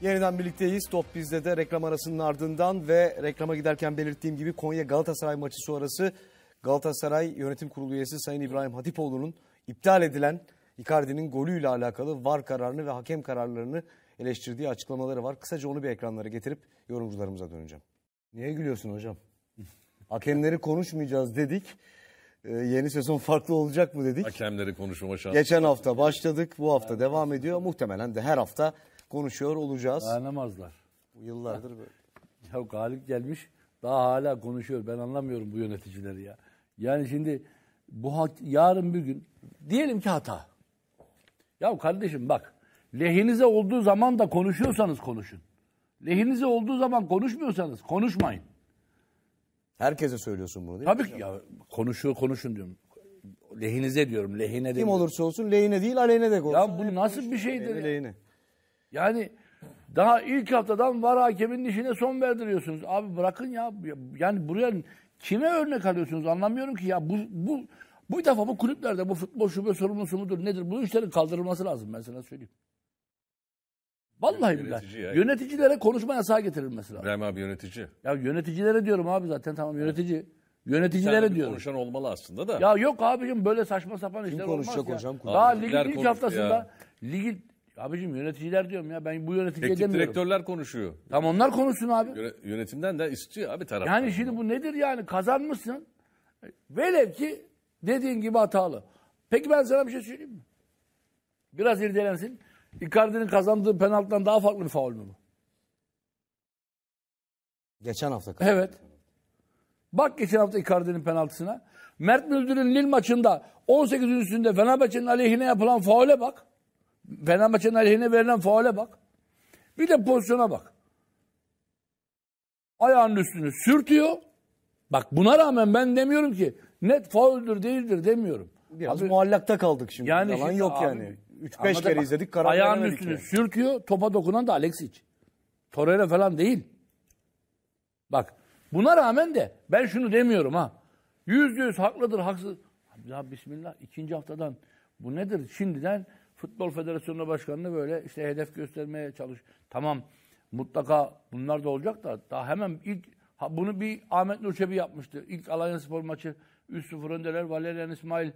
Yeniden birlikteyiz. Top bizde de reklam arasının ardından ve reklama giderken belirttiğim gibi Konya Galatasaray maçı sonrası Galatasaray Yönetim Kurulu üyesi Sayın İbrahim Hatipoğlu'nun iptal edilen Icardi'nin golüyle alakalı VAR kararını ve hakem kararlarını eleştirdiği açıklamaları var. Kısaca onu bir ekranlara getirip yorumcularımıza döneceğim. Niye gülüyorsun hocam? Hakemleri konuşmayacağız dedik. Ee, yeni sezon farklı olacak mı dedik. Hakemleri konuşma şansı. Geçen hafta başladık, bu hafta devam ediyor. Muhtemelen de her hafta konuşuyor olacağız. Dayanamazlar. Bu yıllardır böyle. Ya galip gelmiş daha hala konuşuyor. Ben anlamıyorum bu yöneticileri ya. Yani şimdi bu hak, yarın bir gün diyelim ki hata. Ya kardeşim bak lehinize olduğu zaman da konuşuyorsanız konuşun. Lehinize olduğu zaman konuşmuyorsanız konuşmayın. Herkese söylüyorsun bunu değil Tabii mi? Tabii ki ya konuşuyor konuşun diyorum. Lehinize diyorum lehine Kim olursa olsun lehine değil aleyhine de konuşun. Ya bu nasıl bir şeydir? Lehine, lehine. Yani daha ilk haftadan var hakemin işine son verdiriyorsunuz. Abi bırakın ya. Yani buraya kime örnek alıyorsunuz anlamıyorum ki ya. Bu, bu, bu defa bu kulüplerde bu futbol şube sorumlusu mudur nedir? Bu işlerin kaldırılması lazım ben sana söyleyeyim. Vallahi yönetici billahi. Yani. Yöneticilere konuşma yasağı getirilmesi lazım. İbrahim abi yönetici. Ya yöneticilere diyorum abi zaten tamam yönetici. Yöneticilere diyorum. Konuşan olmalı aslında da. Ya yok abicim böyle saçma sapan Kim işler konuşacak olmaz ya. hocam? Daha ligin ilk haftasında ya. ligin Abicim yöneticiler diyorum ya ben bu yöneticiye Teknik direktörler konuşuyor. Tam onlar konuşsun abi. Yöne- Yönetimden de istiyor abi taraf. Yani şimdi bu nedir yani kazanmışsın. Velev ki dediğin gibi hatalı. Peki ben sana bir şey söyleyeyim mi? Biraz irdelensin. Icardi'nin kazandığı penaltıdan daha farklı bir faul mü bu? Geçen hafta kadar. Evet. Bak geçen hafta Icardi'nin penaltısına. Mert Müldür'ün Lille maçında 18. üstünde Fenerbahçe'nin aleyhine yapılan faule bak. Fenerbahçe'nin aleyhine verilen faale bak. Bir de pozisyona bak. Ayağının üstünü sürtüyor. Bak buna rağmen ben demiyorum ki net fauldür değildir demiyorum. Biraz abi, muallakta kaldık şimdi. Yani Yalan şimdi yok abi, yani. 3-5 kere bak, izledik karar Ayağının üstünü yani. sürtüyor. Topa dokunan da Alexic. Torreira falan değil. Bak buna rağmen de ben şunu demiyorum ha. Yüz yüz haklıdır haksız. Ya bismillah ikinci haftadan bu nedir? Şimdiden Futbol Federasyonu Başkanı'nı böyle işte hedef göstermeye çalış. Tamam mutlaka bunlar da olacak da daha hemen ilk ha, bunu bir Ahmet Nurçebi yapmıştı. İlk Alanya Spor maçı 3-0 öndeler. Valerian İsmail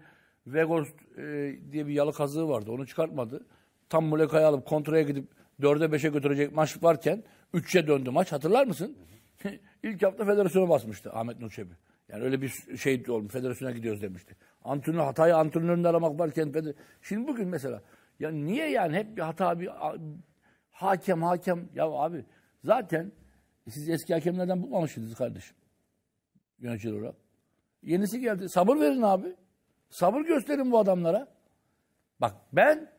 Vegos e, diye bir yalı kazığı vardı. Onu çıkartmadı. Tam Muleka'yı alıp kontraya gidip 4'e 5'e götürecek maç varken 3'e döndü maç. Hatırlar mısın? İlk hafta federasyona basmıştı Ahmet Nurçebi. Yani öyle bir şey olmuş. Federasyona gidiyoruz demişti. Antrenör hatayı antrenörünü aramak varken şimdi bugün mesela ya niye yani hep bir hata bir hakem hakem ya abi zaten e, siz eski hakemlerden bulmamışsınız kardeşim. Yönetici olarak. Yenisi geldi. Sabır verin abi. Sabır gösterin bu adamlara. Bak ben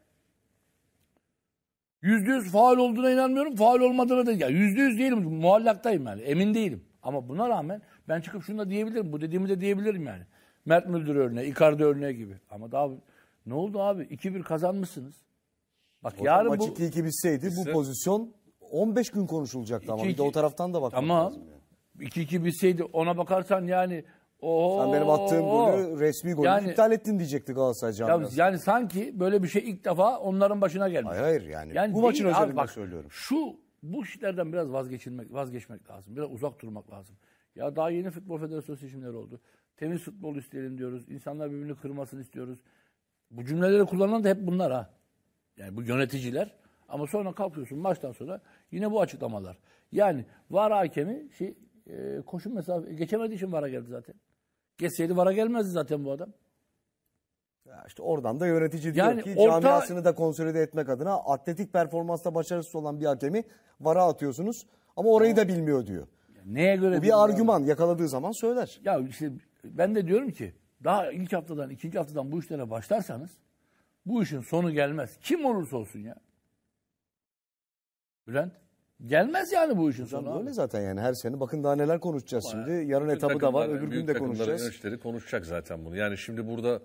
yüzde yüz faal olduğuna inanmıyorum. Faal olmadığına da. Yüzde yüz değilim. Muallaktayım yani. Emin değilim. Ama buna rağmen ben çıkıp şunu da diyebilirim. Bu dediğimi de diyebilirim yani. Mert Müldür örneği, Icardi örneği gibi. Ama daha ne oldu abi? 2-1 kazanmışsınız. Bak o yarın maç bu... 2-2 bitseydi bu pozisyon 15 gün konuşulacaktı ama. Bir de o taraftan da bakmak ama, lazım. Ama 2-2 bitseydi ona bakarsan yani Oo, Sen benim attığım golü resmi golü yani, iptal ettin diyecekti Galatasaray camiası. Ya, yani sanki böyle bir şey ilk defa onların başına gelmiş. Hayır hayır yani, yani bu maçın özelinde söylüyorum. Şu bu işlerden biraz vazgeçilmek, vazgeçmek lazım. Biraz uzak durmak lazım. Ya daha yeni futbol federasyonu seçimleri oldu. Temiz futbol isteyelim diyoruz. İnsanlar birbirini kırmasını istiyoruz. Bu cümleleri kullanan da hep bunlar ha. Yani bu yöneticiler. Ama sonra kalkıyorsun maçtan sonra yine bu açıklamalar. Yani VAR hakemi şey, e, koşu mesafe e, geçemediği için VAR'a geldi zaten. Geçseydi VAR'a gelmezdi zaten bu adam. Ya işte oradan da yönetici yani ki orta... camiasını da konsolide etmek adına atletik performansta başarısız olan bir hakemi VAR'a atıyorsunuz ama orayı da bilmiyor diyor. Neye göre? Bu bir argüman yakaladığı zaman söyler. Ya işte ben de diyorum ki daha ilk haftadan ikinci haftadan bu işlere başlarsanız bu işin sonu gelmez. Kim olursa olsun ya. Bülent. Gelmez yani bu işin sonu. Öyle zaten yani her sene. Bakın daha neler konuşacağız Ama şimdi. Yarın etabı da var. Öbür gün de konuşacağız. Yöneticileri konuşacak zaten bunu. Yani şimdi burada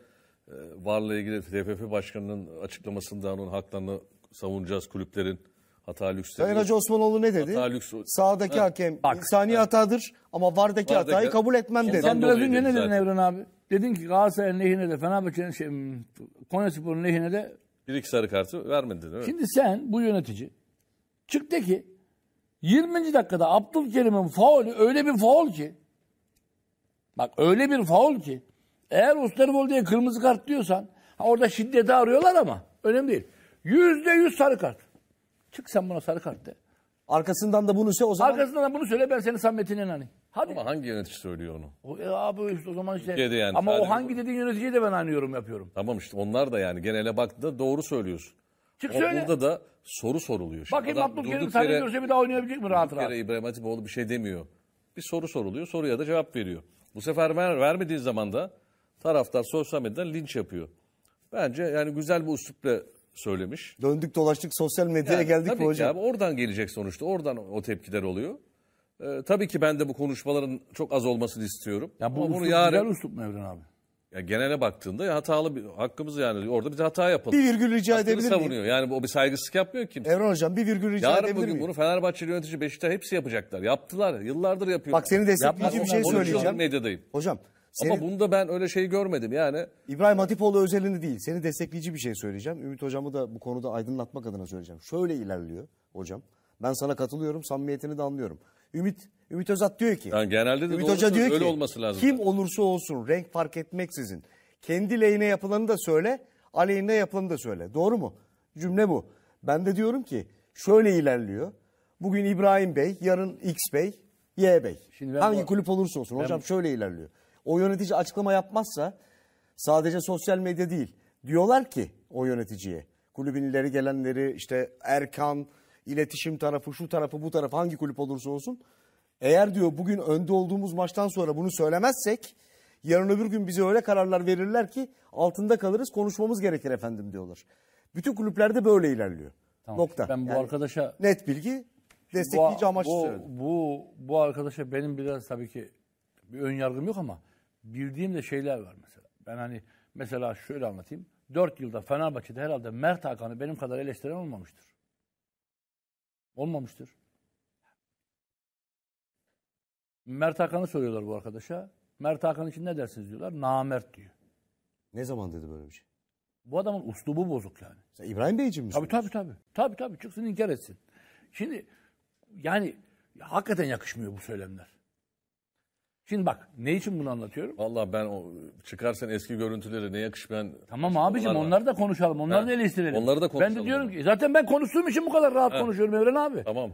e, varla ilgili TFF Başkanı'nın açıklamasında onun haklarını savunacağız kulüplerin. Hata lüks dedi. Sayın Hacı Osmanoğlu ne dedi? Hata lüks. Sağdaki Ha, hakem bak. insani hatadır ama vardaki, Vardaki- hatayı kabul etmem dedi. Sen Ondan biraz önce ne dedin zaten. Evren abi? Dedin ki Galatasaray'ın lehine de Fenerbahçe'nin şey, hmm, Konyaspor'un lehine de Bir iki sarı kartı vermedin değil mi? Şimdi sen bu yönetici çıktı ki 20. dakikada Abdülkerim'in faulü öyle bir faul ki bak öyle bir faul ki eğer Osterwold diye kırmızı kart diyorsan ha orada şiddeti arıyorlar ama önemli değil. Yüzde yüz sarı kart. Çık sen buna sarı kartta. Arkasından da bunu söyle o zaman. Arkasından da bunu söyle ben senin Samet'in inanayım. Hadi. Ama hangi yönetici söylüyor onu? O, e, abi işte o zaman işte. Ülkede yani, ama o hangi bu... dediğin yöneticiye de ben aynı yorum yapıyorum. Tamam işte onlar da yani genele baktığında doğru söylüyorsun. Çık o, söyle. Burada da soru soruluyor. Şimdi Bakayım Abdülkerim Kerim Sarı görse bir daha oynayabilecek mi rahat rahat? Bir kere İbrahim Hatipoğlu bir şey demiyor. Bir soru soruluyor soruya da cevap veriyor. Bu sefer ver, vermediği zaman da taraftar sosyal medyadan linç yapıyor. Bence yani güzel bir üslupla söylemiş. Döndük dolaştık sosyal medyaya yani, geldik tabii mi hocam? Ki abi, oradan gelecek sonuçta. Oradan o tepkiler oluyor. Ee, tabii ki ben de bu konuşmaların çok az olmasını istiyorum. Ya bu Ama bunu yarın... güzel üslup mu abi? Ya genele baktığında hatalı bir hakkımız yani orada bir hata yapalım. Bir virgül rica Hakkını edebilir savunuyor. miyim? Yani o bir saygısızlık yapmıyor kimse. Evren Hocam bir virgül rica Yarın edebilir bugün bunu Fenerbahçe yönetici Beşiktaş hepsi yapacaklar. Yaptılar. Yıllardır yapıyorlar. Bak seni destekleyici bir şey söyleyeceğim. Medyadayım. Hocam senin... Ama bunda ben öyle şey görmedim yani. İbrahim Hatipoğlu özelini değil. Seni destekleyici bir şey söyleyeceğim. Ümit hocamı da bu konuda aydınlatmak adına söyleyeceğim. Şöyle ilerliyor hocam. Ben sana katılıyorum. Samimiyetini de anlıyorum. Ümit Ümit Özat diyor ki. Yani genelde de Ümit Hoca diyor öyle ki, olması lazım. Kim olursa olsun renk fark etmeksizin kendi lehine yapılanı da söyle, aleyhine yapılanı da söyle. Doğru mu? Cümle bu. Ben de diyorum ki şöyle ilerliyor. Bugün İbrahim Bey, yarın X Bey, Y Bey. Şimdi Hangi bu, kulüp olursa olsun. Ben, hocam şöyle ilerliyor. O yönetici açıklama yapmazsa sadece sosyal medya değil. Diyorlar ki o yöneticiye kulübün ileri gelenleri işte Erkan iletişim tarafı şu tarafı bu tarafı hangi kulüp olursa olsun. Eğer diyor bugün önde olduğumuz maçtan sonra bunu söylemezsek yarın öbür gün bize öyle kararlar verirler ki altında kalırız konuşmamız gerekir efendim diyorlar. Bütün kulüplerde böyle ilerliyor. Tamam. Nokta. Ben bu yani arkadaşa net bilgi destekleyici bu, amaçlı bu, Bu bu arkadaşa benim biraz tabii ki bir ön yargım yok ama Bildiğim de şeyler var mesela. Ben hani mesela şöyle anlatayım. Dört yılda Fenerbahçe'de herhalde Mert Hakan'ı benim kadar eleştiren olmamıştır. Olmamıştır. Mert Hakan'ı soruyorlar bu arkadaşa. Mert Hakan için ne dersiniz diyorlar. Namert diyor. Ne zaman dedi böyle bir şey? Bu adamın uslubu bozuk yani. Sen İbrahim Bey için mi? Tabii tabii tabii. Tabii tabii çıksın inkar etsin. Şimdi yani ya, hakikaten yakışmıyor bu söylemler. Şimdi bak ne için bunu anlatıyorum? Valla ben o çıkarsan eski görüntüleri ne yakışmayan... Tamam abicim onları da konuşalım. Onları He. da eleştirelim. Onları da konuşalım. Ben de diyorum ki zaten ben konuştuğum için bu kadar rahat He. konuşuyorum Evren abi. Tamam.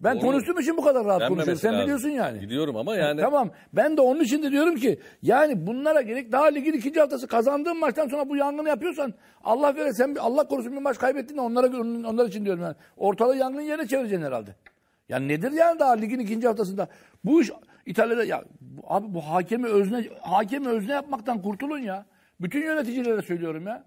Ben Doğru. konuştuğum için bu kadar rahat Denmemesi konuşuyorum. Sen lazım. biliyorsun yani. Gidiyorum ama yani... Tamam. Ben de onun için de diyorum ki yani bunlara gerek daha ligin ikinci haftası kazandığın maçtan sonra bu yangını yapıyorsan Allah vere sen Allah korusun bir maç kaybettin de onlara, onlar için diyorum yani. Ortalığı yangın yere çevireceksin herhalde. Ya nedir yani daha ligin ikinci haftasında? Bu iş İtalya'da ya abi bu hakemi özne hakemi özne yapmaktan kurtulun ya. Bütün yöneticilere söylüyorum ya.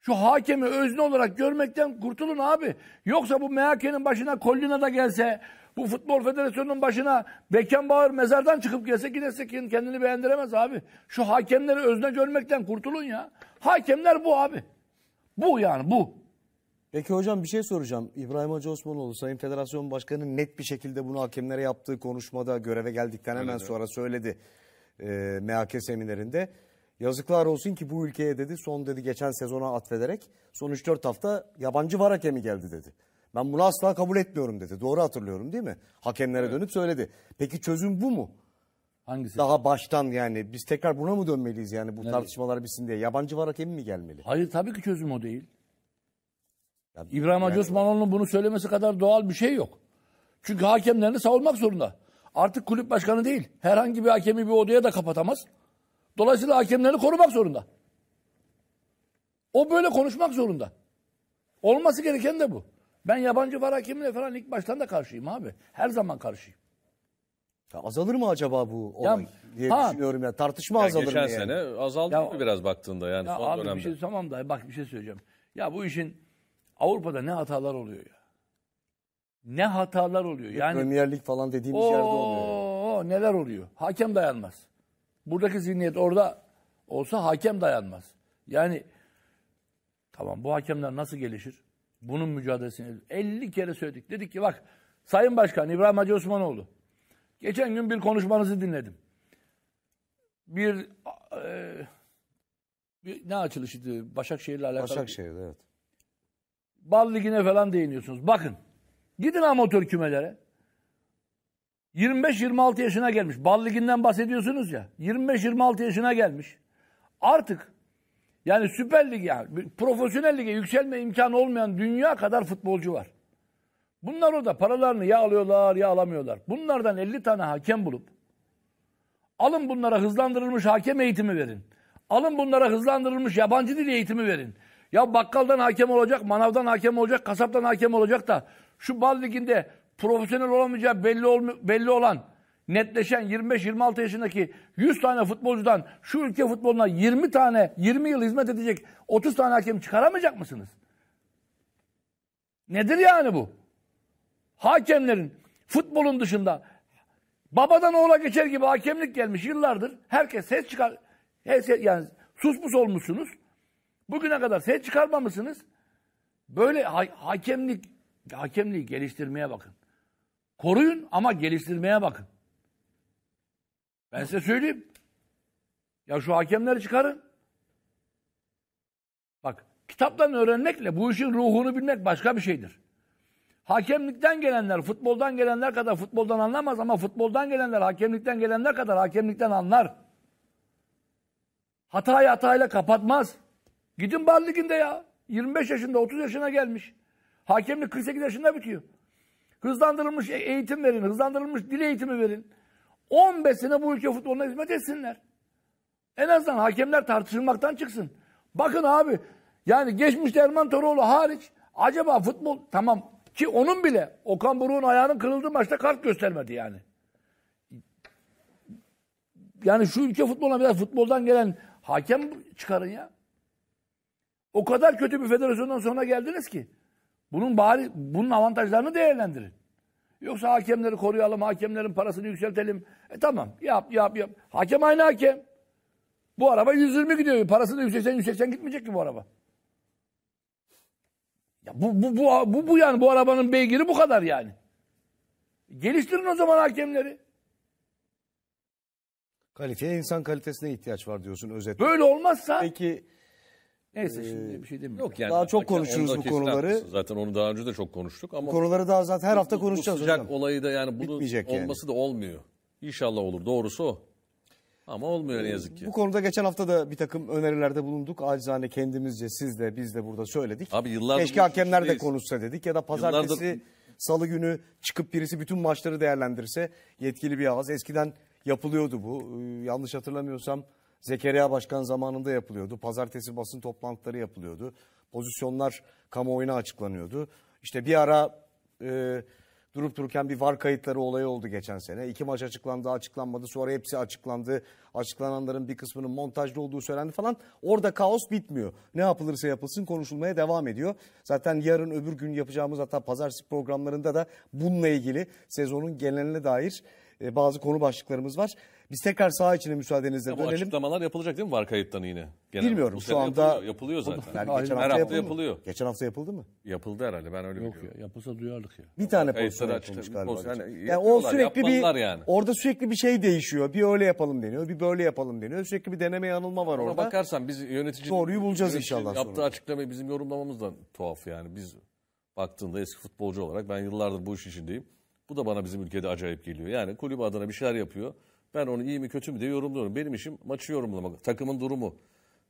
Şu hakemi özne olarak görmekten kurtulun abi. Yoksa bu MHK'nin başına Collina da gelse, bu Futbol Federasyonu'nun başına Beckenbauer mezardan çıkıp gelse giderse kendini beğendiremez abi. Şu hakemleri özne görmekten kurtulun ya. Hakemler bu abi. Bu yani bu. Peki hocam bir şey soracağım. İbrahim Hacı Osmanoğlu Sayın Federasyon Başkanı net bir şekilde bunu hakemlere yaptığı konuşmada göreve geldikten hemen evet. sonra söyledi. E, MHK seminerinde. Yazıklar olsun ki bu ülkeye dedi son dedi geçen sezona atfederek son 3-4 hafta yabancı var hakemi geldi dedi. Ben bunu asla kabul etmiyorum dedi. Doğru hatırlıyorum değil mi? Hakemlere evet. dönüp söyledi. Peki çözüm bu mu? Hangisi? Daha baştan yani biz tekrar buna mı dönmeliyiz yani bu evet. tartışmalar bitsin diye? Yabancı var hakemi mi gelmeli? Hayır tabii ki çözüm o değil. Yani İbrahim Hacı yani, Osmanoğlu'nun bunu söylemesi kadar doğal bir şey yok. Çünkü hakemlerini savunmak zorunda. Artık kulüp başkanı değil. Herhangi bir hakemi bir odaya da kapatamaz. Dolayısıyla hakemlerini korumak zorunda. O böyle konuşmak zorunda. Olması gereken de bu. Ben yabancı var hakemine falan ilk baştan da karşıyım abi. Her zaman karşıyım. Ya azalır mı acaba bu olay ya, diye ha, düşünüyorum ya. Tartışma ya azalır geçen mı? Geçen yani? sene azaldı ya, mı biraz baktığında yani ya son abi dönemde. bir şey tamam da bak bir şey söyleyeceğim. Ya bu işin Avrupa'da ne hatalar oluyor ya. Ne hatalar oluyor. Yani, Premier falan dediğimiz oo, yerde oluyor. ooo Neler oluyor. Hakem dayanmaz. Buradaki zihniyet orada olsa hakem dayanmaz. Yani tamam bu hakemler nasıl gelişir? Bunun mücadelesini 50 kere söyledik. Dedik ki bak Sayın Başkan İbrahim Hacı Osmanoğlu. Geçen gün bir konuşmanızı dinledim. Bir, e, bir ne açılışıydı? Başakşehir'le alakalı. Başakşehir'de evet. Bal ligine falan değiniyorsunuz. Bakın. Gidin amatör kümelere. 25-26 yaşına gelmiş. Bal liginden bahsediyorsunuz ya. 25-26 yaşına gelmiş. Artık yani Süper Lig yani profesyonel lige yükselme imkanı olmayan dünya kadar futbolcu var. Bunlar orada paralarını ya alıyorlar ya alamıyorlar. Bunlardan 50 tane hakem bulup alın bunlara hızlandırılmış hakem eğitimi verin. Alın bunlara hızlandırılmış yabancı dil eğitimi verin. Ya bakkaldan hakem olacak, manavdan hakem olacak, kasaptan hakem olacak da şu bal liginde profesyonel olamayacağı belli, olma, belli olan netleşen 25-26 yaşındaki 100 tane futbolcudan şu ülke futboluna 20 tane 20 yıl hizmet edecek 30 tane hakem çıkaramayacak mısınız? Nedir yani bu? Hakemlerin futbolun dışında babadan oğula geçer gibi hakemlik gelmiş yıllardır. Herkes ses çıkar. Herkes, yani susmuş pus olmuşsunuz. Bugüne kadar ses çıkarmamışsınız. Böyle ha hakemlik hakemliği geliştirmeye bakın. Koruyun ama geliştirmeye bakın. Ben size söyleyeyim. Ya şu hakemleri çıkarın. Bak kitaptan öğrenmekle bu işin ruhunu bilmek başka bir şeydir. Hakemlikten gelenler futboldan gelenler kadar futboldan anlamaz ama futboldan gelenler hakemlikten gelenler kadar hakemlikten anlar. Hatayı hatayla kapatmaz. Gidin Bar Ligi'nde ya. 25 yaşında, 30 yaşına gelmiş. Hakemlik 48 yaşında bitiyor. Hızlandırılmış e- eğitim verin, hızlandırılmış dil eğitimi verin. 15 sene bu ülke futboluna hizmet etsinler. En azından hakemler tartışılmaktan çıksın. Bakın abi, yani geçmiş Erman Toroğlu hariç acaba futbol tamam ki onun bile Okan Buruk'un ayağının kırıldığı maçta kart göstermedi yani. Yani şu ülke futboluna biraz futboldan gelen hakem çıkarın ya. O kadar kötü bir federasyondan sonra geldiniz ki. Bunun bari bunun avantajlarını değerlendirin. Yoksa hakemleri koruyalım, hakemlerin parasını yükseltelim. E tamam yap yap yap. Hakem aynı hakem. Bu araba 120 gidiyor. Parasını da 180 gitmeyecek ki bu araba. Ya bu, bu, bu, bu, bu yani bu arabanın beygiri bu kadar yani. Geliştirin o zaman hakemleri. Kalifiye insan kalitesine ihtiyaç var diyorsun özetle. Böyle olmazsa Peki Neyse ee, şimdi bir şey demiyorum. Yok yani daha çok hakikaten konuşuruz bu konuları. haklısın. Zaten onu daha önce de çok konuştuk ama Konuları daha zaten her hafta konuşacağız Bu sıcak hocam. olayı da yani bunun Bitmeyecek yani. olması da olmuyor. İnşallah olur. Doğrusu o. Ama olmuyor ne yazık ki. Bu konuda geçen hafta da bir takım önerilerde bulunduk. Acizane kendimizce siz de biz de burada söyledik. Abi yıllardır Keşke hakemler de konuşsa dedik ya da pazartesi Yıllardır- salı günü çıkıp birisi bütün maçları değerlendirse yetkili bir ağız. Eskiden yapılıyordu bu. Ee, yanlış hatırlamıyorsam Zekeriya Başkan zamanında yapılıyordu. Pazartesi basın toplantıları yapılıyordu. Pozisyonlar kamuoyuna açıklanıyordu. İşte bir ara e, durup dururken bir var kayıtları olayı oldu geçen sene. İki maç açıklandı, açıklanmadı. Sonra hepsi açıklandı. Açıklananların bir kısmının montajlı olduğu söylendi falan. Orada kaos bitmiyor. Ne yapılırsa yapılsın konuşulmaya devam ediyor. Zaten yarın öbür gün yapacağımız hatta pazartesi programlarında da bununla ilgili sezonun geneline dair e, bazı konu başlıklarımız var. Biz tekrar sağ içine müsaadenizle ya dönelim. Bu açıklamalar yapılacak değil mi var kayıttan yine? Genel Bilmiyorum şu anda. Yapılıyor, yapılıyor zaten. Yani Aynen. geçen Her hafta, hafta yapılıyor. Geçen hafta yapıldı mı? Yapıldı herhalde ben öyle Yok biliyorum. Ya, yapılsa duyarlılık ya. Bir tane pozisyon yapılmış galiba. yani, o sürekli bir, yani. orada sürekli bir şey değişiyor. Bir öyle yapalım deniyor, bir böyle yapalım deniyor. Sürekli bir deneme yanılma var Ona orada. bakarsan biz yönetici... Doğruyu bulacağız yönetici inşallah Yaptığı açıklamayı bizim yorumlamamız da tuhaf yani. Biz baktığında eski futbolcu olarak ben yıllardır bu iş içindeyim. Bu da bana bizim ülkede acayip geliyor. Yani kulüp adına bir şeyler yapıyor. Ben onu iyi mi kötü mü diye yorumluyorum. Benim işim maçı yorumlamak. Takımın durumu.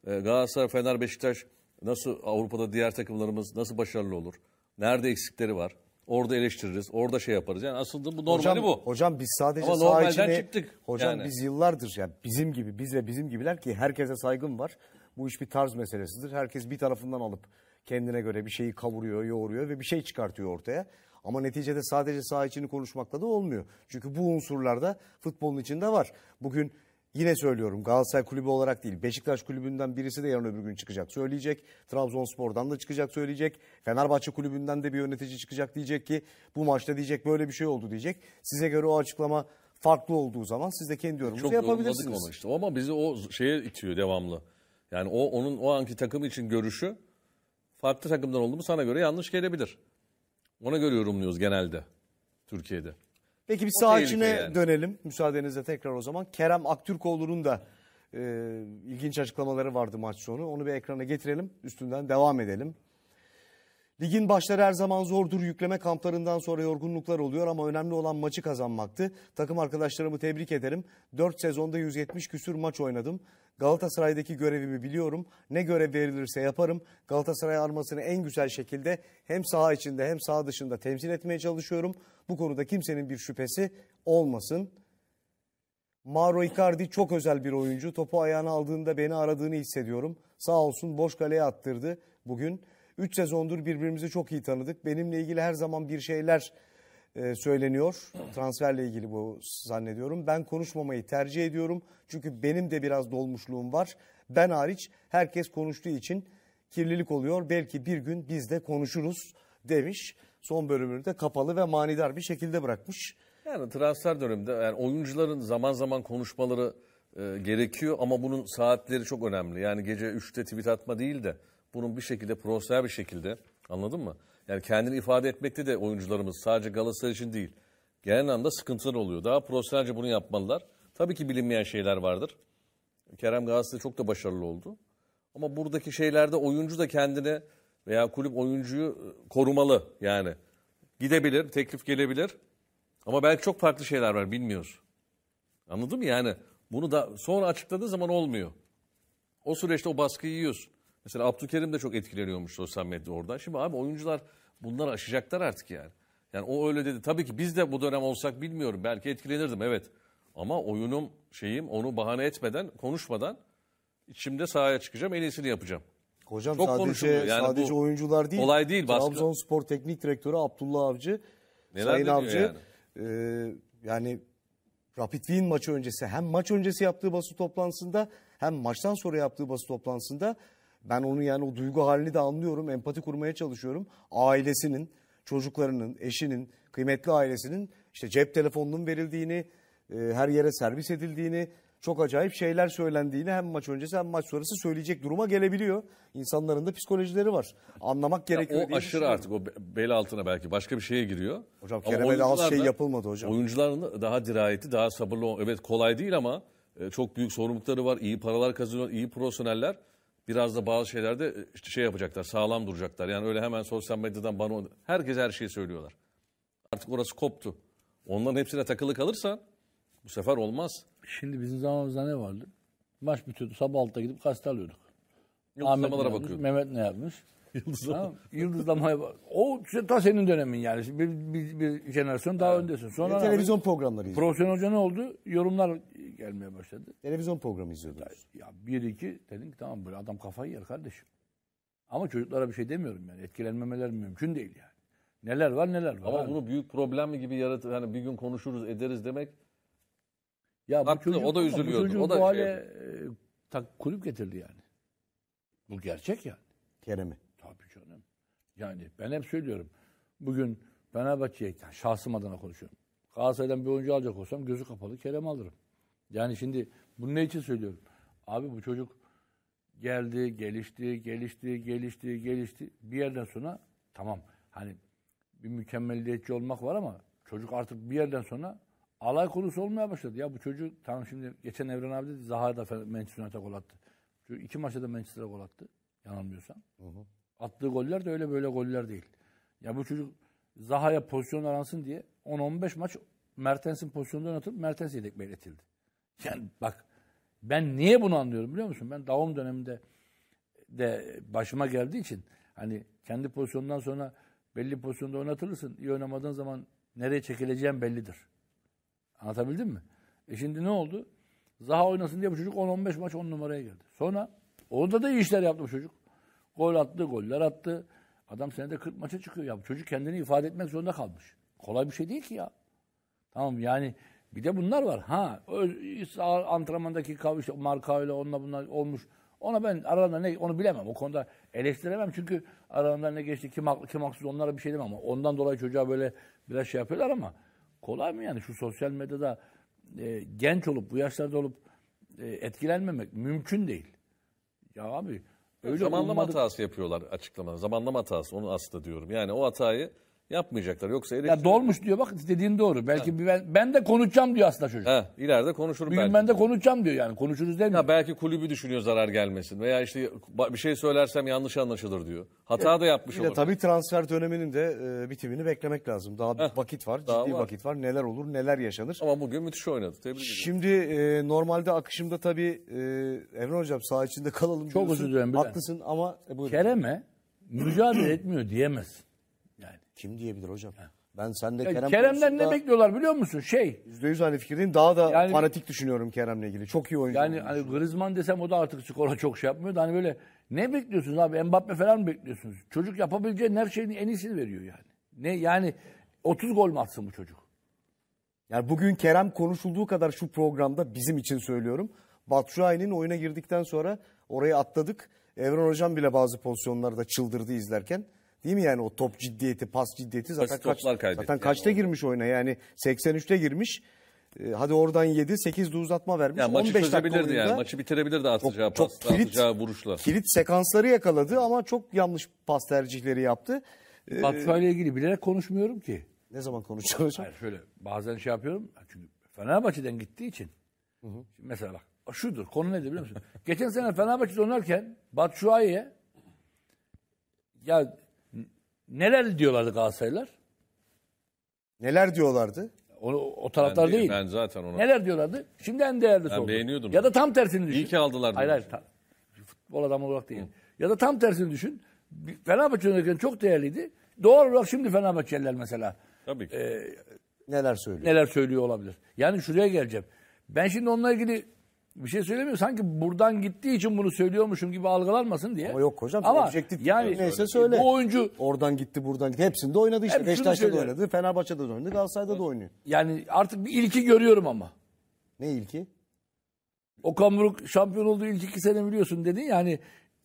E, Galatasaray, Fener, Beşiktaş nasıl Avrupa'da diğer takımlarımız nasıl başarılı olur? Nerede eksikleri var? Orada eleştiririz, orada şey yaparız. Yani aslında bu normali hocam, bu. Hocam biz sadece Ama saha içine... çıktık. Hocam yani. biz yıllardır yani bizim gibi, biz ve bizim gibiler ki herkese saygım var. Bu iş bir tarz meselesidir. Herkes bir tarafından alıp kendine göre bir şeyi kavuruyor, yoğuruyor ve bir şey çıkartıyor ortaya. Ama neticede sadece saha içini konuşmakla da olmuyor. Çünkü bu unsurlar da futbolun içinde var. Bugün Yine söylüyorum Galatasaray kulübü olarak değil. Beşiktaş kulübünden birisi de yarın öbür gün çıkacak söyleyecek. Trabzonspor'dan da çıkacak söyleyecek. Fenerbahçe kulübünden de bir yönetici çıkacak diyecek ki bu maçta diyecek böyle bir şey oldu diyecek. Size göre o açıklama farklı olduğu zaman siz de kendi yorumunuzu Çok yapabilirsiniz. Ama işte ama bizi o şeye itiyor devamlı. Yani o onun o anki takım için görüşü farklı takımdan oldu mu sana göre yanlış gelebilir. Ona göre yorumluyoruz genelde Türkiye'de. Peki bir o saha içine yani. dönelim müsaadenizle tekrar o zaman. Kerem Aktürkoğlu'nun da e, ilginç açıklamaları vardı maç sonu. Onu bir ekrana getirelim üstünden devam edelim. Ligin başları her zaman zordur. Yükleme kamplarından sonra yorgunluklar oluyor ama önemli olan maçı kazanmaktı. Takım arkadaşlarımı tebrik ederim. 4 sezonda 170 küsür maç oynadım. Galatasaray'daki görevimi biliyorum. Ne görev verilirse yaparım. Galatasaray armasını en güzel şekilde hem saha içinde hem saha dışında temsil etmeye çalışıyorum. Bu konuda kimsenin bir şüphesi olmasın. Mauro Icardi çok özel bir oyuncu. Topu ayağına aldığında beni aradığını hissediyorum. Sağ olsun boş kaleye attırdı bugün. 3 sezondur birbirimizi çok iyi tanıdık. Benimle ilgili her zaman bir şeyler e, söyleniyor. Transferle ilgili bu zannediyorum. Ben konuşmamayı tercih ediyorum. Çünkü benim de biraz dolmuşluğum var. Ben hariç herkes konuştuğu için kirlilik oluyor. Belki bir gün biz de konuşuruz demiş. Son bölümünü de kapalı ve manidar bir şekilde bırakmış. Yani transfer döneminde yani oyuncuların zaman zaman konuşmaları e, gerekiyor ama bunun saatleri çok önemli. Yani gece 3'te tweet atma değil de bunun bir şekilde profesyonel bir şekilde anladın mı? Yani kendini ifade etmekte de oyuncularımız sadece Galatasaray için değil. Genel anlamda sıkıntılar oluyor. Daha profesyonelce bunu yapmalılar. Tabii ki bilinmeyen şeyler vardır. Kerem Galatasaray çok da başarılı oldu. Ama buradaki şeylerde oyuncu da kendine veya kulüp oyuncuyu e, korumalı yani. Gidebilir, teklif gelebilir. Ama belki çok farklı şeyler var bilmiyoruz. Anladın mı? Yani bunu da sonra açıkladığı zaman olmuyor. O süreçte o baskıyı yiyorsun. Mesela Abdülkerim de çok etkileniyormuş sosyal medyada oradan. Şimdi abi oyuncular bunları aşacaklar artık yani. Yani o öyle dedi. Tabii ki biz de bu dönem olsak bilmiyorum. Belki etkilenirdim evet. Ama oyunum şeyim onu bahane etmeden, konuşmadan içimde sahaya çıkacağım, en iyisini yapacağım. Hocam Çok sadece yani sadece oyuncular değil. Olay değil baskı. Trabzonspor Teknik Direktörü Abdullah Avcı, Neler Sayın Avcı yani? E, yani Rapid Wien maçı öncesi hem maç öncesi yaptığı basın toplantısında hem maçtan sonra yaptığı basın toplantısında ben onu yani o duygu halini de anlıyorum. Empati kurmaya çalışıyorum. Ailesinin, çocuklarının, eşinin, kıymetli ailesinin işte cep telefonunun verildiğini, e, her yere servis edildiğini, çok acayip şeyler söylendiğini hem maç öncesi hem maç sonrası söyleyecek duruma gelebiliyor. İnsanların da psikolojileri var. Anlamak ya gerekiyor. O aşırı artık o bel altına belki başka bir şeye giriyor. Hocam Kerem'e az şey yapılmadı hocam. Oyuncuların daha dirayeti, daha sabırlı. Evet kolay değil ama e, çok büyük sorumlulukları var. İyi paralar kazanıyor, iyi profesyoneller biraz da bazı şeylerde e, işte şey yapacaklar, sağlam duracaklar. Yani öyle hemen sosyal medyadan bana herkes her şeyi söylüyorlar. Artık orası koptu. Onların hepsine takılı kalırsan bu sefer olmaz. Şimdi bizim zamanımızda ne vardı? Maç bitiyordu. Sabah altta gidip gazete alıyorduk. Yok, Ahmet ne yapmış, Mehmet ne yapmış? Yıldızlama. Tamam. O ta senin dönemin yani. Bir, bir, bir jenerasyon daha evet. öndesin. Sonra e, televizyon abi, programları izliyordu. Profesyonel hoca ne oldu? Yorumlar gelmeye başladı. Televizyon programı izliyordunuz. Ya, bir iki dedim ki tamam böyle adam kafayı yer kardeşim. Ama çocuklara bir şey demiyorum yani. Etkilenmemeler mümkün değil yani. Neler var neler var. Ama bunu büyük problem gibi yarat, Hani bir gün konuşuruz ederiz demek. Ya Haklı, bu çocuğu, o da üzülüyordu. O da bu şey hale şey... E, tak, kulüp getirdi yani. Bu gerçek yani. Kerem'i. Tabii canım. Yani ben hep söylüyorum. Bugün Fenerbahçe'ye yani şahsım adına konuşuyorum. Galatasaray'dan bir oyuncu alacak olsam gözü kapalı Kerem alırım. Yani şimdi bunu ne için söylüyorum? Abi bu çocuk geldi, gelişti, gelişti, gelişti, gelişti. Bir yerden sonra tamam hani bir mükemmelliyetçi olmak var ama çocuk artık bir yerden sonra alay konusu olmaya başladı. Ya bu çocuk tamam şimdi geçen Evren abi dedi Zaha da Manchester United'a gol attı. Çünkü iki maçta da Manchester'a gol attı yanılmıyorsam. uh -huh. Attığı goller de öyle böyle goller değil. Ya bu çocuk Zaha'ya pozisyon aransın diye 10-15 maç Mertens'in pozisyonunda atıp Mertens yedek belirtildi. Yani bak ben niye bunu anlıyorum biliyor musun? Ben davum döneminde de başıma geldiği için hani kendi pozisyondan sonra belli pozisyonda oynatılırsın. İyi oynamadığın zaman nereye çekileceğin bellidir. Anlatabildim mi? E şimdi ne oldu? Zaha oynasın diye bu çocuk 10-15 maç 10 numaraya geldi. Sonra orada da iyi işler yaptı bu çocuk. Gol attı, goller attı. Adam senede 40 maça çıkıyor ya. Çocuk kendini ifade etmek zorunda kalmış. Kolay bir şey değil ki ya. Tamam yani bir de bunlar var. Ha öz, antrenmandaki kavuş marka ile onunla bunlar olmuş. Ona ben aralarında ne onu bilemem. O konuda eleştiremem çünkü aralarında ne geçti kim haklı kim haksız onlara bir şey demem ama ondan dolayı çocuğa böyle biraz şey yapıyorlar ama kolay mı yani şu sosyal medyada e, genç olup bu yaşlarda olup e, etkilenmemek mümkün değil. Ya abi Öyle zamanlama olmadı. hatası yapıyorlar açıklamada. Zamanlama hatası onu aslında diyorum. Yani o hatayı Yapmayacaklar yoksa herif... Ya dolmuş diyor bak dediğin doğru. Belki ha. ben ben de konuşacağım diyor aslında çocuk. Ha, ileride konuşurum Büyüm belki. ben de konuşacağım diyor yani konuşuruz demiyor. Ya belki kulübü düşünüyor zarar gelmesin veya işte bir şey söylersem yanlış anlaşılır diyor. Hata ya, da yapmış olur. Tabii transfer döneminin de e, bitimini beklemek lazım. Daha ha. vakit var, Daha ciddi var. vakit var. Neler olur, neler yaşanır. Ama bugün müthiş oynadı. Tebrik ederim. Şimdi e, normalde akışımda tabii e, Evren Hocam sağ içinde kalalım Çok diyorsun. Çok özür dilerim. Haklısın ama... E, Kerem'e mücadele etmiyor diyemez. Kim diyebilir hocam? Ben sende Kerem Kerem'den ne bekliyorlar biliyor musun? Şey %100 aynı fikirdeyim. Daha da Yani- fanatik düşünüyorum Kerem'le ilgili. Çok iyi oyuncu. yani hani Griezmann desem o da artık skora çok şey yapmıyor. da Hani böyle ne bekliyorsunuz abi? Mbappe falan mı bekliyorsunuz? Çocuk yapabileceğin her şeyin en iyisini veriyor yani. Ne yani 30 gol mü atsın bu çocuk? Yani bugün Kerem konuşulduğu kadar şu programda bizim için söylüyorum. Batshuayi'nin oyuna girdikten sonra orayı atladık. Evren Hocam bile bazı pozisyonlarda çıldırdı izlerken. Değil mi yani o top ciddiyeti, pas ciddiyeti zaten, kaç, zaten yani kaçta orada. girmiş oyuna yani 83'te girmiş. E, hadi oradan 7, 8 de uzatma vermiş. Yani maçı 15 çözebilirdi yani maçı bitirebilirdi atacağı çok, pasla, çok kilit, atacağı vuruşla. Kilit sekansları yakaladı ama çok yanlış pas tercihleri yaptı. Ee, Batshuayi ilgili bilerek konuşmuyorum ki. Ne zaman konuşacağım Hayır şöyle bazen şey yapıyorum çünkü Fenerbahçe'den gittiği için. Hı hı. mesela bak şudur konu nedir biliyor musun? Geçen sene Fenerbahçe'de oynarken Batshuayi'ye ya Neler diyorlardı Galatasaraylılar? Neler diyorlardı? O, o taraftar değil. Ben zaten ona. Neler diyorlardı? Şimdi en değerlisi ben beğeniyordum. Ya da tam tersini düşün. İyi ki aldılar. Hayır hayır. Ta, futbol adamı olarak değil. Hı. Ya da tam tersini düşün. Fenerbahçe'nin çok değerliydi. Doğal olarak şimdi Fenerbahçeliler mesela. Tabii ki. E, neler söylüyor? Neler söylüyor olabilir. Yani şuraya geleceğim. Ben şimdi onunla ilgili bir şey söylemiyor. Sanki buradan gittiği için bunu söylüyormuşum gibi algılanmasın diye. Ama yok hocam. Ama objektif yani neyse söyle. E, bu oyuncu oradan gitti buradan gitti. Hepsinde oynadı işte. Hep Beşiktaş'ta da oynadı. Fenerbahçe'de de oynadı. Galatasaray'da da oynuyor. Yani artık bir ilki görüyorum ama. Ne ilki? Okan Buruk şampiyon olduğu ilk iki sene biliyorsun dedin yani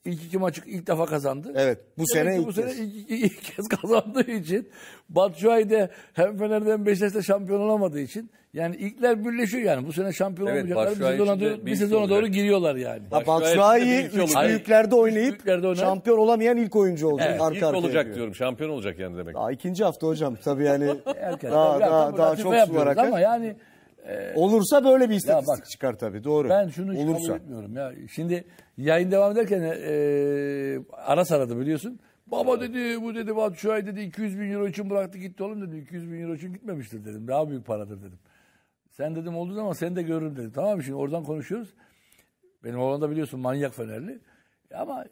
İlk iki maçı ilk defa kazandı. Evet. Bu Demek sene ilk bu sene kez. Ilk, ilk, ilk kez kazandığı için Batshuayi'de hem Fener'den Beşiktaş'ta şampiyon olamadığı için yani ilkler birleşiyor yani. Bu sene şampiyon evet, olmayacaklar. Bir sezona, doğru, bir sezona doğru giriyorlar yani. Ha, Batshuayi üç büyüklerde oynayıp büyüklerde şampiyon olamayan ilk oyuncu olacak. Evet, arka ilk olacak yapıyor. diyorum. Şampiyon olacak yani demek. Daha ikinci hafta hocam. Tabii yani Erken, daha, daha, daha, daha çok su var Ama yani e, Olursa böyle bir istatistik bak, çıkar tabii. Doğru. Ben şunu Olursa. kabul ya. Şimdi Yayın devam ederken e, e, Aras aradı biliyorsun. Baba dedi bu dedi Batshuayi dedi 200 bin euro için bıraktı gitti oğlum dedi. 200 bin euro için gitmemiştir dedim. Daha büyük paradır dedim. Sen dedim oldu ama seni de görürüm dedim. Tamam mı şimdi oradan konuşuyoruz. Benim oğlan da biliyorsun manyak Fenerli. E ama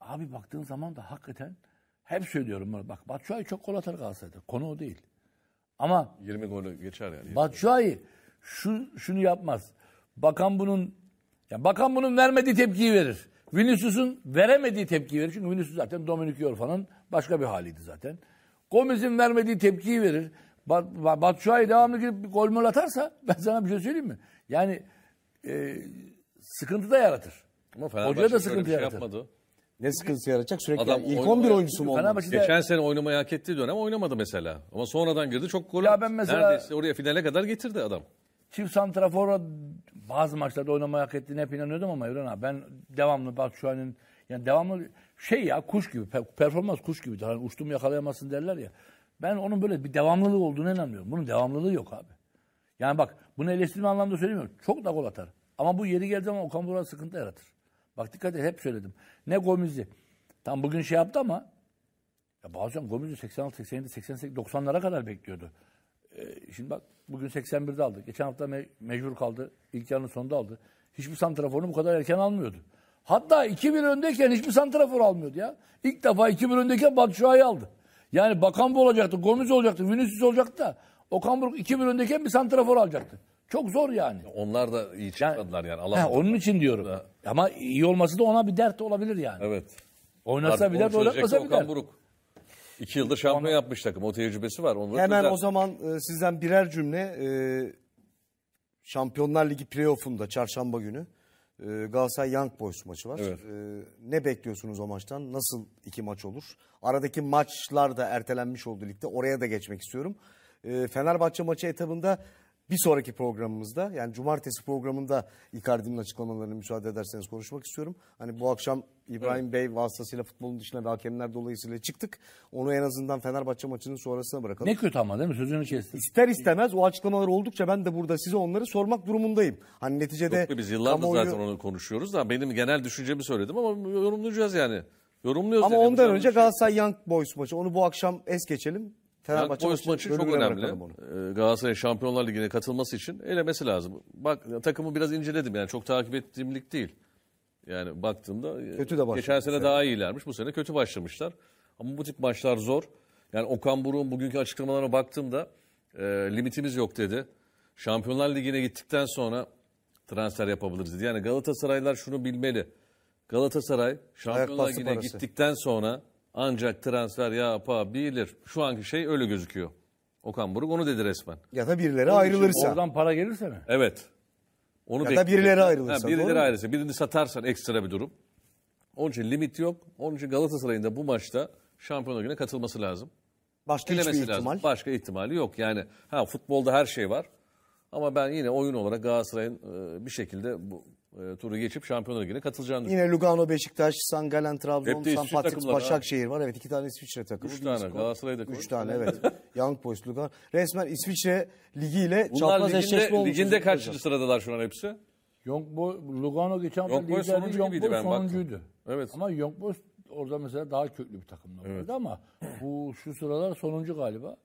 abi baktığın zaman da hakikaten hep söylüyorum bunu. Bak Batshuayi çok gol atar Galatasaray'da. Konu o değil. Ama 20 golü geçer yani. Batshuayi şu, şunu yapmaz. Bakan bunun yani bakan bunun vermediği tepkiyi verir. Vinicius'un veremediği tepkiyi verir. Çünkü Vinicius zaten Dominik Yorfa'nın başka bir haliydi zaten. Gomez'in vermediği tepkiyi verir. Bat, Batshuayi devamlı gidip bir gol mol atarsa ben sana bir şey söyleyeyim mi? Yani e, sıkıntı da yaratır. Ama Hoca da sıkıntı şey yaratır. Yapmadı. Ne sıkıntısı yaratacak sürekli? Adam yani ilk 11 oyuncusu mu olmalı? Geçen sene oynamayı hak ettiği dönem oynamadı mesela. Ama sonradan girdi çok gol. Ya ben mesela, Neredeyse oraya finale kadar getirdi adam. Çift santrafora bazı maçlarda oynamaya hak ettiğine hep inanıyordum ama Yunan abi ben devamlı bak şu anın yani devamlı şey ya kuş gibi performans kuş gibi. Hani uçtum yakalayamazsın derler ya. Ben onun böyle bir devamlılığı olduğunu inanmıyorum. Bunun devamlılığı yok abi. Yani bak bunu eleştirme anlamda söylemiyorum. Çok da gol atar. Ama bu yeri geldiği zaman Okan Burak sıkıntı yaratır. Bak dikkat et hep söyledim. Ne Gomiz'i. Tam bugün şey yaptı ama ya bazen Gomiz'i 86, 87, 88, 90'lara kadar bekliyordu. Ee, şimdi bak Bugün 81'de aldı. Geçen hafta me- mecbur kaldı. İlk yarının sonunda aldı. Hiçbir santraforunu bu kadar erken almıyordu. Hatta 2-1 öndeyken hiçbir santrafor almıyordu ya. İlk defa 2-1 öndeyken Batshuayi aldı. Yani Bakan bu olacaktı, Gomez olacaktı, Vinicius olacaktı da Okan Buruk 2-1 öndeyken bir santrafor alacaktı. Çok zor yani. Onlar da iyi çıkmadılar yani. yani he, onun için diyorum. Ha. Ama iyi olması da ona bir dert olabilir yani. Evet. Oynasa Artık bir dert, oynatmasa bir Okan Buruk. İki yıldır şampiyon Ona... yapmış takım. O tecrübesi var. Onu Hemen özel... o zaman e, sizden birer cümle e, Şampiyonlar Ligi playoff'unda çarşamba günü e, Galatasaray Young Boys maçı var. Evet. E, ne bekliyorsunuz o maçtan? Nasıl iki maç olur? Aradaki maçlar da ertelenmiş oldu ligde. Oraya da geçmek istiyorum. E, Fenerbahçe maçı etabında bir sonraki programımızda yani cumartesi programında Icardi'nin açıklamalarını müsaade ederseniz konuşmak istiyorum. Hani bu akşam İbrahim evet. Bey vasıtasıyla futbolun dışına ve hakemler dolayısıyla çıktık. Onu en azından Fenerbahçe maçının sonrasına bırakalım. Ne kötü ama değil mi? Sözünü kestim. İster istemez o açıklamalar oldukça ben de burada size onları sormak durumundayım. Hani neticede... Yok, biz yıllardır kamuoyu... zaten onu konuşuyoruz da benim genel düşüncemi söyledim ama yorumlayacağız yani. Yorumluyoruz. Ama yani. ondan önce şey Galatasaray Young Boys maçı. Onu bu akşam es geçelim. Fenerbahçe maçı, maçı çok önemli. Ee, Galatasaray Şampiyonlar Ligi'ne katılması için elemesi lazım. Bak takımı biraz inceledim yani çok takip ettiğim değil. Yani baktığımda e, kötü de geçen sene, sene daha iyilermiş. Bu sene kötü başlamışlar. Ama bu tip maçlar zor. Yani Okan Buruk'un bugünkü açıklamalarına baktığımda e, limitimiz yok dedi. Şampiyonlar Ligi'ne gittikten sonra transfer yapabiliriz dedi. Yani Galatasaraylar şunu bilmeli. Galatasaray Şampiyonlar Ligi'ne gittikten sonra ancak transfer yapabilir. Şu anki şey öyle gözüküyor. Okan Buruk onu dedi resmen. Ya da birileri Onun ayrılırsa. Oradan para gelirse mi? Evet. Onu Ya da birileri ayrılırsa, Ha, doğru birileri ayrılırsa. Birini satarsan ekstra bir durum. Onun için limit yok. Onun için Galatasaray'ın da bu maçta Şampiyonlar Ligi'ne katılması lazım. Başka hiçbir lazım. ihtimal. Başka ihtimali yok. Yani ha futbolda her şey var. Ama ben yine oyun olarak Galatasaray'ın e, bir şekilde bu e, turu geçip Şampiyonlar Ligi'ne katılacağını düşünüyorum. Yine Lugano, Beşiktaş, San Galen, Trabzon, San Patrick, Başakşehir var. Evet iki tane İsviçre takımı. Üç tane Galatasaray'da. Üç tane evet. Young Boys, Lugano. Resmen İsviçre ligiyle Bunlar çapraz eşleşme liginde, olmuş. liginde kaçıncı sıradalar şu an hepsi? Young Boys Lugano geçen hafta Young Boys sonuncu Young gibiydi Boy ben baktım. Evet. Ama Young Boys orada mesela daha köklü bir takımdı evet. ama bu şu sıralar sonuncu galiba.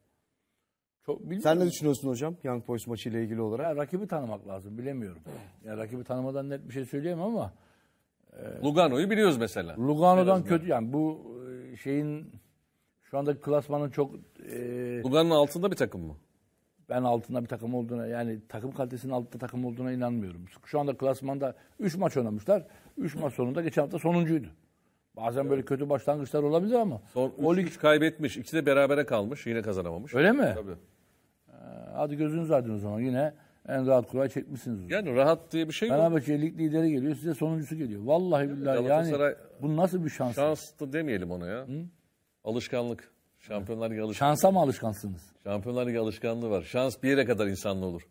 Çok Sen ne düşünüyorsun hocam Young Boys maçı ile ilgili olarak? Ya, rakibi tanımak lazım bilemiyorum. Ya rakibi tanımadan net bir şey söyleyemem ama e, Lugano'yu biliyoruz mesela. Lugano'dan kötü yani bu e, şeyin şu anda klasmanın çok e, Lugano'nun altında bir takım mı? Ben altında bir takım olduğuna yani takım kalitesinin altında takım olduğuna inanmıyorum. Şu anda klasmanda 3 maç oynamışlar. 3 maç sonunda geçen hafta sonuncuydu. Bazen evet. böyle kötü başlangıçlar olabilir ama. Son 3 lig... kaybetmiş. İkisi de berabere kalmış. Yine kazanamamış. Öyle mi? Tabii. Ee, hadi gözünüz aydın o zaman yine en rahat kura çekmişsiniz. Yani rahat diye bir şey yok. Fenerbahçe lig lideri geliyor size sonuncusu geliyor. Vallahi billahi yani bu nasıl bir şans? Şans da demeyelim ona ya. Alışkanlık. Şampiyonlar Ligi alışkanlığı. Şansa mı alışkansınız? Şampiyonlar Ligi alışkanlığı var. Şans bir yere kadar insanlı olur.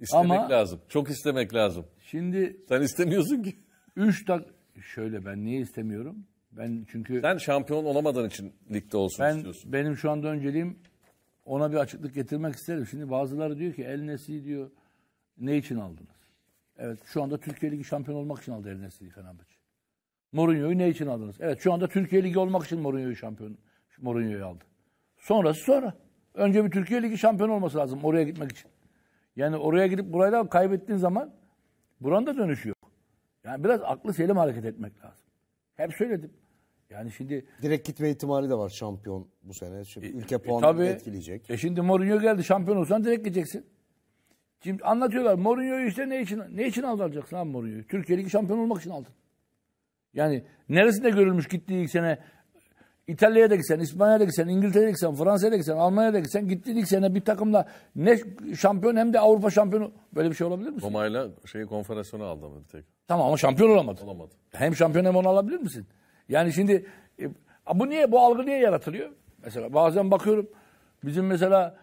İstemek Ama- lazım. Çok istemek lazım. Şimdi Sen istemiyorsun ki. Üç tak şöyle ben niye istemiyorum? Ben çünkü Sen şampiyon olamadan için ligde olsun ben istiyorsun. benim şu anda önceliğim ona bir açıklık getirmek isterim. Şimdi bazıları diyor ki El Nesi diyor ne için aldınız? Evet şu anda Türkiye Ligi şampiyon olmak için aldı El Nesi'yi Fenerbahçe. Mourinho'yu ne için aldınız? Evet şu anda Türkiye Ligi olmak için Mourinho'yu şampiyon Mourinho'yu aldı. Sonrası sonra. Önce bir Türkiye Ligi şampiyon olması lazım oraya gitmek için. Yani oraya gidip burayı da kaybettiğin zaman buranın da dönüşü yok. Yani biraz aklı selim hareket etmek lazım. Hep söyledim. Yani şimdi direkt gitme ihtimali de var şampiyon bu sene. Şimdi e, ülke puanını e, tabii, etkileyecek. E şimdi Mourinho geldi. Şampiyon olsan direkt gideceksin. Şimdi anlatıyorlar Mourinho'yu işte ne için ne için alacaksın abi Mourinho'yu? Türkiye Ligi şampiyon olmak için aldın. Yani neresinde görülmüş gittiği ilk sene İtalya'ya da gitsen, İspanya'ya da gitsen, İngiltere'ye gitsen, Fransa'ya da gitsen, Almanya'ya da gitsen gittiğin ilk sene bir takımla ne şampiyon hem de Avrupa şampiyonu böyle bir şey olabilir mi? Roma'yla şeyi konferansiyonu aldı ama bir tek. Tamam ama şampiyon olamadı. Olamadı. Hem şampiyon hem onu alabilir misin? Yani şimdi e, bu niye bu algı niye yaratılıyor? Mesela bazen bakıyorum bizim mesela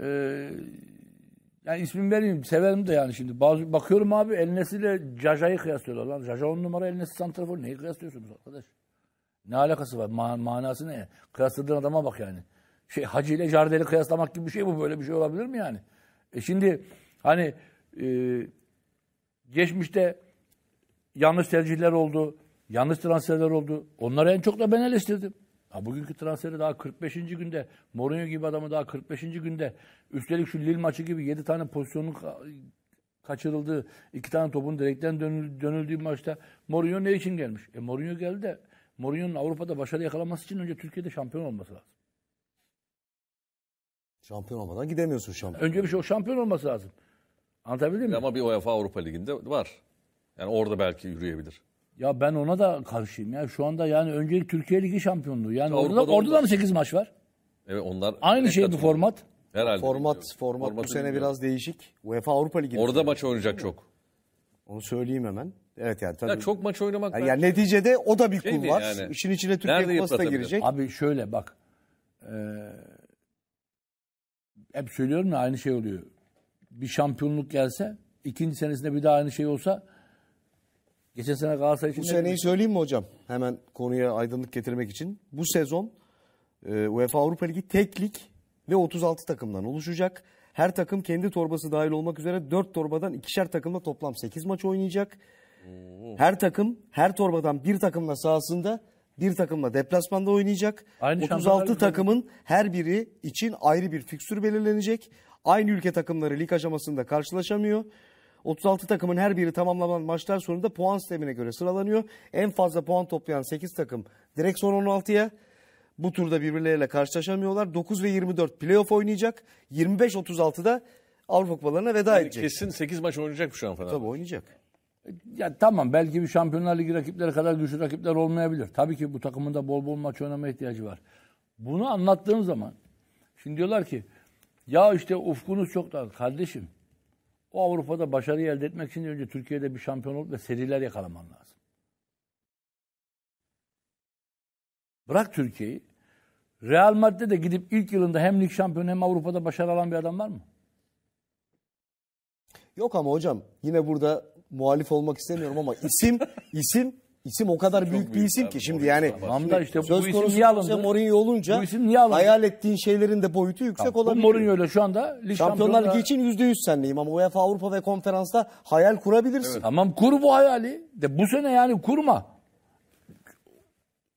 e, yani ismini vereyim severim de yani şimdi bazı bakıyorum abi elnesiyle caja'yı kıyaslıyorlar lan. caja on numara Elnesi santrafor neyi kıyaslıyorsunuz arkadaş? Ne alakası var? Ma manası ne? Kıyasladığın adama bak yani. Şey Hacı ile Jardel'i kıyaslamak gibi bir şey bu. Böyle bir şey olabilir mi yani? E şimdi hani e, geçmişte yanlış tercihler oldu. Yanlış transferler oldu. Onları en çok da ben eleştirdim. Ha bugünkü transferi daha 45. günde Mourinho gibi adamı daha 45. günde üstelik şu Lille maçı gibi 7 tane pozisyonun kaçırıldığı, 2 tane topun direkten dönüldüğü maçta Mourinho ne için gelmiş? E Mourinho geldi de Mourinho'nun Avrupa'da başarı yakalaması için önce Türkiye'de şampiyon olması lazım. Şampiyon olmadan gidemiyorsun şampiyon. Önce bir şey o şampiyon olması lazım. Anlatabildim mi? Ama bir UEFA Avrupa Ligi'nde var. Yani orada belki yürüyebilir. Ya ben ona da karşıyım ya. Şu anda yani öncelik Türkiye Ligi şampiyonluğu. Yani orada, orada da mı 8 maç var? Evet onlar. Aynı şey bir format. Herhalde. Format, format, format bu sene bilmiyorum. biraz değişik. UEFA Avrupa Ligi. Orada maç oynayacak çok. Onu söyleyeyim hemen. Evet yani tabii. Ya çok maç oynamak. Yani, yani neticede o da bir şey kul var. Yani, İşin içine Türkiye Kupası da girecek. Abi şöyle bak. E, hep söylüyorum ya aynı şey oluyor. Bir şampiyonluk gelse, ikinci senesinde bir daha aynı şey olsa Geçen sene Galatasaray için... Bu seneyi söyleyeyim mi hocam? Hemen konuya aydınlık getirmek için. Bu sezon e, UEFA Avrupa Ligi tek lig ve 36 takımdan oluşacak. Her takım kendi torbası dahil olmak üzere 4 torbadan ikişer takımla toplam 8 maç oynayacak. Her takım her torbadan bir takımla sahasında bir takımla deplasmanda oynayacak. Aynı 36 takımın gibi. her biri için ayrı bir fikstür belirlenecek. Aynı ülke takımları lig aşamasında karşılaşamıyor. 36 takımın her biri tamamlanan maçlar sonunda puan sistemine göre sıralanıyor. En fazla puan toplayan 8 takım direkt son 16'ya. Bu turda birbirleriyle karşılaşamıyorlar. 9 ve 24 playoff oynayacak. 25-36'da Avrupa Kupalarına veda yani edecek. Kesin 8 maç oynayacak şu an falan. Tabii oynayacak. E, ya tamam belki bir Şampiyonlar Ligi rakipleri kadar güçlü rakipler olmayabilir. Tabii ki bu takımın da bol bol maç oynama ihtiyacı var. Bunu anlattığım zaman şimdi diyorlar ki ya işte ufkunuz çok dar kardeşim. O Avrupa'da başarı elde etmek için önce Türkiye'de bir şampiyon olup ve seriler yakalaman lazım. Bırak Türkiye'yi. Real Madrid'de gidip ilk yılında hem lig şampiyonu hem Avrupa'da başarı alan bir adam var mı? Yok ama hocam yine burada muhalif olmak istemiyorum ama isim isim isim o kadar büyük, büyük bir isim abi, ki şimdi yani Tam da işte söz bu isim niye konusu Jose alındı? Mourinho olunca Bu isim niye alındı? hayal ettiğin şeylerin de boyutu yüksek Bu olabilir. Mourinho ile şu anda lig Şampiyonlar Ligi şampiyonları- için %100 senleyim ama UEFA Avrupa ve konferansta hayal kurabilirsin. Tamam kur bu hayali. De bu sene yani kurma.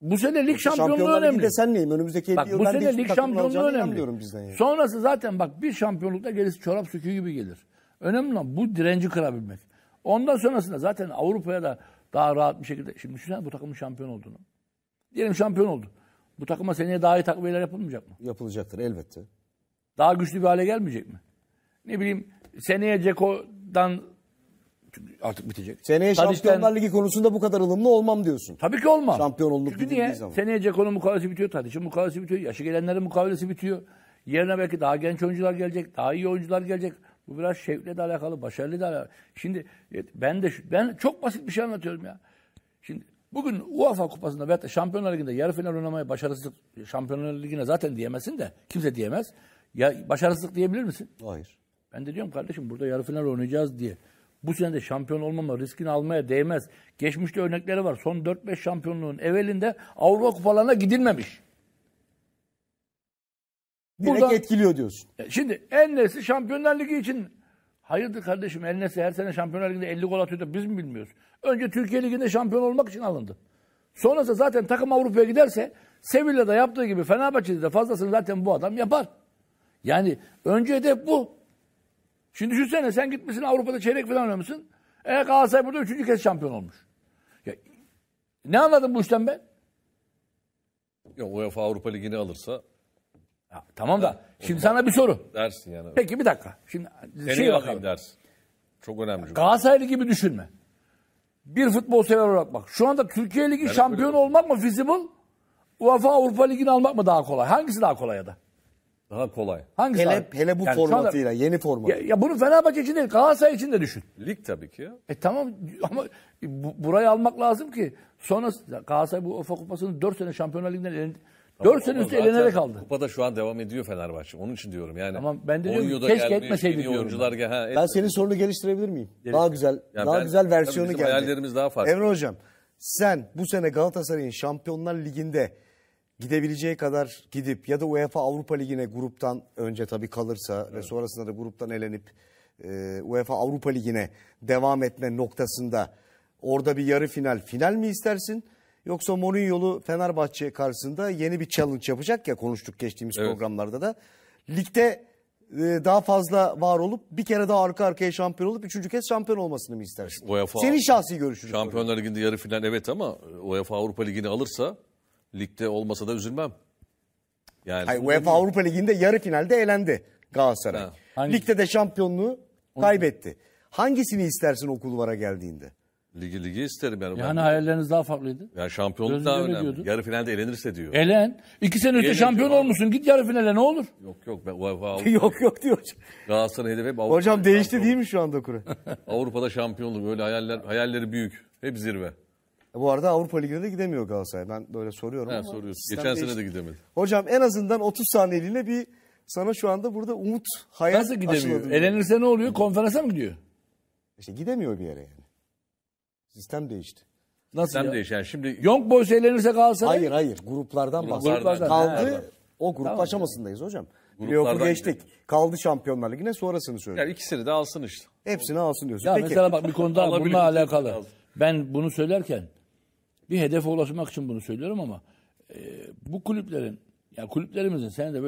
Bu sene lig şampiyonluğu Şampiyonlar önemli. de senleyim. Önümüzdeki 50 Bak bu yıldan sene lig şampiyonluğu önemli. yani. Sonrası zaten bak bir şampiyonlukta gerisi çorap söküğü gibi gelir. Önemli olan bu direnci kırabilmek. Ondan sonrasında zaten Avrupa'ya da daha rahat bir şekilde. Şimdi düşünsene bu takımın şampiyon olduğunu. Diyelim şampiyon oldu. Bu takıma seneye daha iyi takviyeler yapılmayacak mı? Yapılacaktır elbette. Daha güçlü bir hale gelmeyecek mi? Ne bileyim seneye Ceko'dan artık bitecek. Seneye Tadiş'ten... Şampiyonlar Ligi konusunda bu kadar ılımlı olmam diyorsun. Tabii ki olmam. Şampiyon olunup Çünkü niye? Zaman. Seneye Ceko'nun mukavelesi bitiyor, Tadiş'in mukavelesi bitiyor, yaşı gelenlerin mukavelesi bitiyor. Yerine belki daha genç oyuncular gelecek, daha iyi oyuncular gelecek. Bu biraz şevkle de alakalı, başarılı da alakalı. Şimdi e, ben de ben çok basit bir şey anlatıyorum ya. Şimdi bugün UEFA Kupası'nda veya da Şampiyonlar Ligi'nde yarı final oynamayı başarısızlık Şampiyonlar Ligi'ne zaten diyemezsin de kimse diyemez. Ya başarısızlık diyebilir misin? Hayır. Ben de diyorum kardeşim burada yarı final oynayacağız diye. Bu sene de şampiyon olmama riskini almaya değmez. Geçmişte örnekleri var. Son 4-5 şampiyonluğun evvelinde Avrupa kupalarına gidilmemiş. Direkt etkiliyor diyorsun. E, şimdi Ennesi Şampiyonlar Ligi için hayırdır kardeşim Ennesi her sene Şampiyonlar Ligi'nde 50 gol atıyor da biz mi bilmiyoruz? Önce Türkiye Ligi'nde şampiyon olmak için alındı. Sonrasında zaten takım Avrupa'ya giderse Sevilla'da yaptığı gibi Fenerbahçe'de de fazlasını zaten bu adam yapar. Yani önce hedef bu. Şimdi düşünsene sen gitmişsin Avrupa'da çeyrek falan oynamışsın. E Galatasaray burada üçüncü kez şampiyon olmuş. Ya, ne anladım bu işten ben? Ya UEFA Avrupa Ligi'ni alırsa ya, tamam da şimdi sana bir soru. Dersin yani. Peki bir dakika. Şimdi Seni şey bakalım. dersin. Çok önemli. Galatasaraylı gibi düşünme. Bir futbol sever olarak bak. Şu anda Türkiye Ligi şampiyon olmak mı feasible? UEFA Avrupa Ligi'ni almak mı daha kolay? Hangisi daha kolay ya da? Daha kolay. Hangisi Hele, daha- hele bu Yani şu anda- yeni format. Ya, ya bunu Fenerbahçe için değil, Galatasaray için de düşün. Lig tabii ki. E tamam ama bu, burayı almak lazım ki. Sonra Galatasaray bu UEFA Kupası'nı 4 sene Şampiyonlar Ligi'nden elin- Tamam, Görseniz de elenerek aldı. Kupada şu an devam ediyor Fenerbahçe. Onun için diyorum yani. Ama ben de diyorum ki keşke etmeseydi diyorum. Oyuncular ben. Ha, ben senin sorunu geliştirebilir miyim? Gerek. Daha güzel, yani daha ben, güzel versiyonu geldi. Hayallerimiz daha farklı. Emre Hocam sen bu sene Galatasaray'ın Şampiyonlar Ligi'nde gidebileceği kadar gidip ya da UEFA Avrupa Ligi'ne gruptan önce tabii kalırsa evet. ve sonrasında da gruptan elenip e, UEFA Avrupa Ligi'ne devam etme noktasında orada bir yarı final final mi istersin? Yoksa Mourinho'lu Fenerbahçe karşısında yeni bir challenge yapacak ya konuştuk geçtiğimiz evet. programlarda da. Ligde e, daha fazla var olup bir kere daha arka arkaya şampiyon olup üçüncü kez şampiyon olmasını mı istersin? UEFA, Senin şahsi görüşün. Şampiyonlar orada. Ligi'nde yarı final evet ama UEFA Avrupa Ligi'ni alırsa ligde olmasa da üzülmem. Yani Hayır, UEFA Avrupa Ligi'nde yarı finalde elendi Galatasaray. Ha. Ligde de şampiyonluğu kaybetti. Hangisini istersin o kulvara geldiğinde? Ligi ligi isterim yani. Yani ben, hayalleriniz daha farklıydı. Yani şampiyonluk Gözünüz daha önemli. Diyordu. Yarı finalde elenirse diyor. Elen. İki sene önce şampiyon abi. olmuşsun. Git yarı finale ne olur? Yok yok ben UEFA yok yok diyor hocam. Galatasaray hedefi hep Avrupa. Hocam değişti şampiyon. değil mi şu anda kuru? Avrupa'da şampiyonluk öyle hayaller hayalleri büyük. Hep zirve. E bu arada Avrupa Ligi'ne de gidemiyor Galatasaray. Ben böyle soruyorum. He, soruyorsun. Geçen değişti. sene de gidemedi. Hocam en azından 30 saniyeliğine bir sana şu anda burada umut, hayal Nasıl gidemiyor? Elenirse ne oluyor? Konferansa mı gidiyor? İşte gidemiyor bir yere yani. Sistem değişti. Nasıl Sistem ya? değişen. Şimdi Young Boys eğlenirse kalsın. Hayır hayır gruplardan bahsediyorum. Kaldı ha, o grup tamam. aşamasındayız hocam. Playoff'u geçtik. Gidelim. Kaldı Şampiyonlar Ligi'ne sonrasını söyle. Yani ikisini de alsın işte. Hepsini alsın diyorsun. Ya Peki. mesela bak bir konuda bununla alakalı. Ben bunu söylerken bir hedefe ulaşmak için bunu söylüyorum ama e, bu kulüplerin ya kulüplerimizin kulüplerimizin de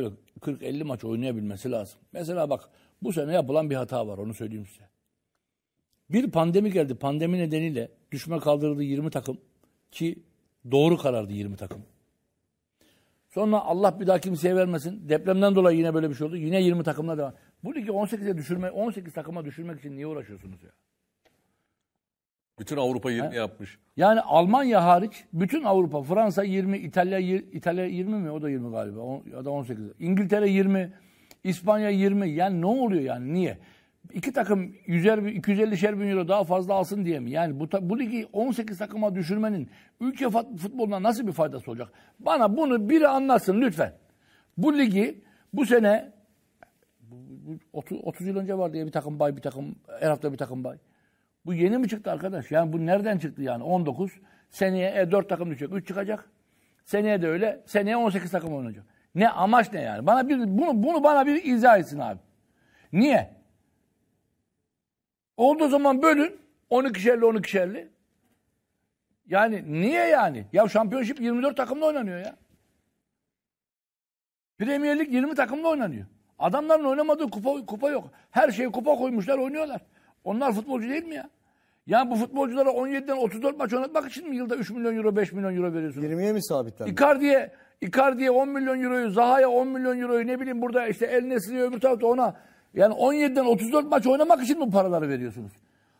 böyle 40-50 maç oynayabilmesi lazım. Mesela bak bu sene yapılan bir hata var onu söyleyeyim size. Bir pandemi geldi. Pandemi nedeniyle Düşme kaldırıldı 20 takım ki doğru karardı 20 takım. Sonra Allah bir daha kimseye vermesin. Depremden dolayı yine böyle bir şey oldu. Yine 20 takımla devam. Bu ligi 18'e düşürme, 18 takıma düşürmek için niye uğraşıyorsunuz ya? Bütün Avrupa 20 He? yapmış. Yani Almanya hariç bütün Avrupa, Fransa 20, İtalya İtalya 20 mi? O da 20 galiba. O, ya da 18. İngiltere 20, İspanya 20. Yani ne oluyor yani? Niye? iki takım 100'er 250'şer bin euro daha fazla alsın diye mi? Yani bu, bu ligi 18 takıma düşürmenin ülke futboluna nasıl bir faydası olacak? Bana bunu biri anlasın lütfen. Bu ligi bu sene 30, 30 yıl önce vardı ya bir takım bay bir takım her hafta bir takım bay. Bu yeni mi çıktı arkadaş? Yani bu nereden çıktı yani? 19 seneye e, 4 takım düşecek. 3 çıkacak. Seneye de öyle. Seneye 18 takım oynayacak. Ne amaç ne yani? Bana bir bunu bunu bana bir izah etsin abi. Niye? Olduğu zaman bölün. 12'şerli 12'şerli. Yani niye yani? Ya şampiyonşip 24 takımla oynanıyor ya. Premier Lig 20 takımla oynanıyor. Adamların oynamadığı kupa, kupa yok. Her şeyi kupa koymuşlar oynuyorlar. Onlar futbolcu değil mi ya? Ya bu futbolculara 17'den 34 maç oynatmak için mi yılda 3 milyon euro 5 milyon euro veriyorsunuz? 20'ye mi sabitlendi? Icardi'ye Icardi'ye 10 milyon euroyu, Zaha'ya 10 milyon euroyu ne bileyim burada işte El Nesli'ye öbür tarafta ona yani 17'den 34 maç oynamak için bu paraları veriyorsunuz.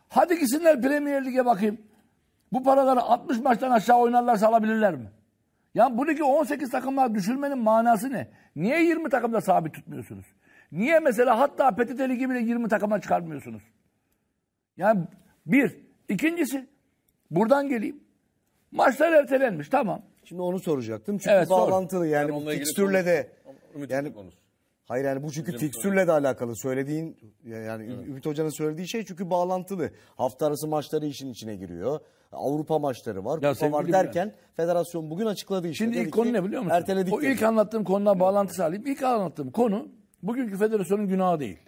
Hadi gitsinler Premier Lig'e bakayım. Bu paraları 60 maçtan aşağı oynarlarsa alabilirler mi? Yani bu ligi 18 takımla düşürmenin manası ne? Niye 20 takımda sabit tutmuyorsunuz? Niye mesela hatta PTT Ligi bile 20 takıma çıkarmıyorsunuz? Yani bir. ikincisi buradan geleyim. Maçlar ertelenmiş tamam. Şimdi onu soracaktım çünkü evet, bağlantılı sor. yani, yani bu fikstürle de yani konusu. Hayır yani bu çünkü fikstürle de alakalı söylediğin yani evet. Ümit Hoca'nın söylediği şey çünkü bağlantılı. Hafta arası maçları işin içine giriyor. Avrupa maçları var, ya kupa var derken yani. federasyon bugün açıkladığı işte. Şimdi ilk konu ne biliyor musun? Erteledik. O dedi. ilk anlattığım konuda evet. bağlantı sağlayayım. İlk anlattığım konu bugünkü federasyonun günahı değil.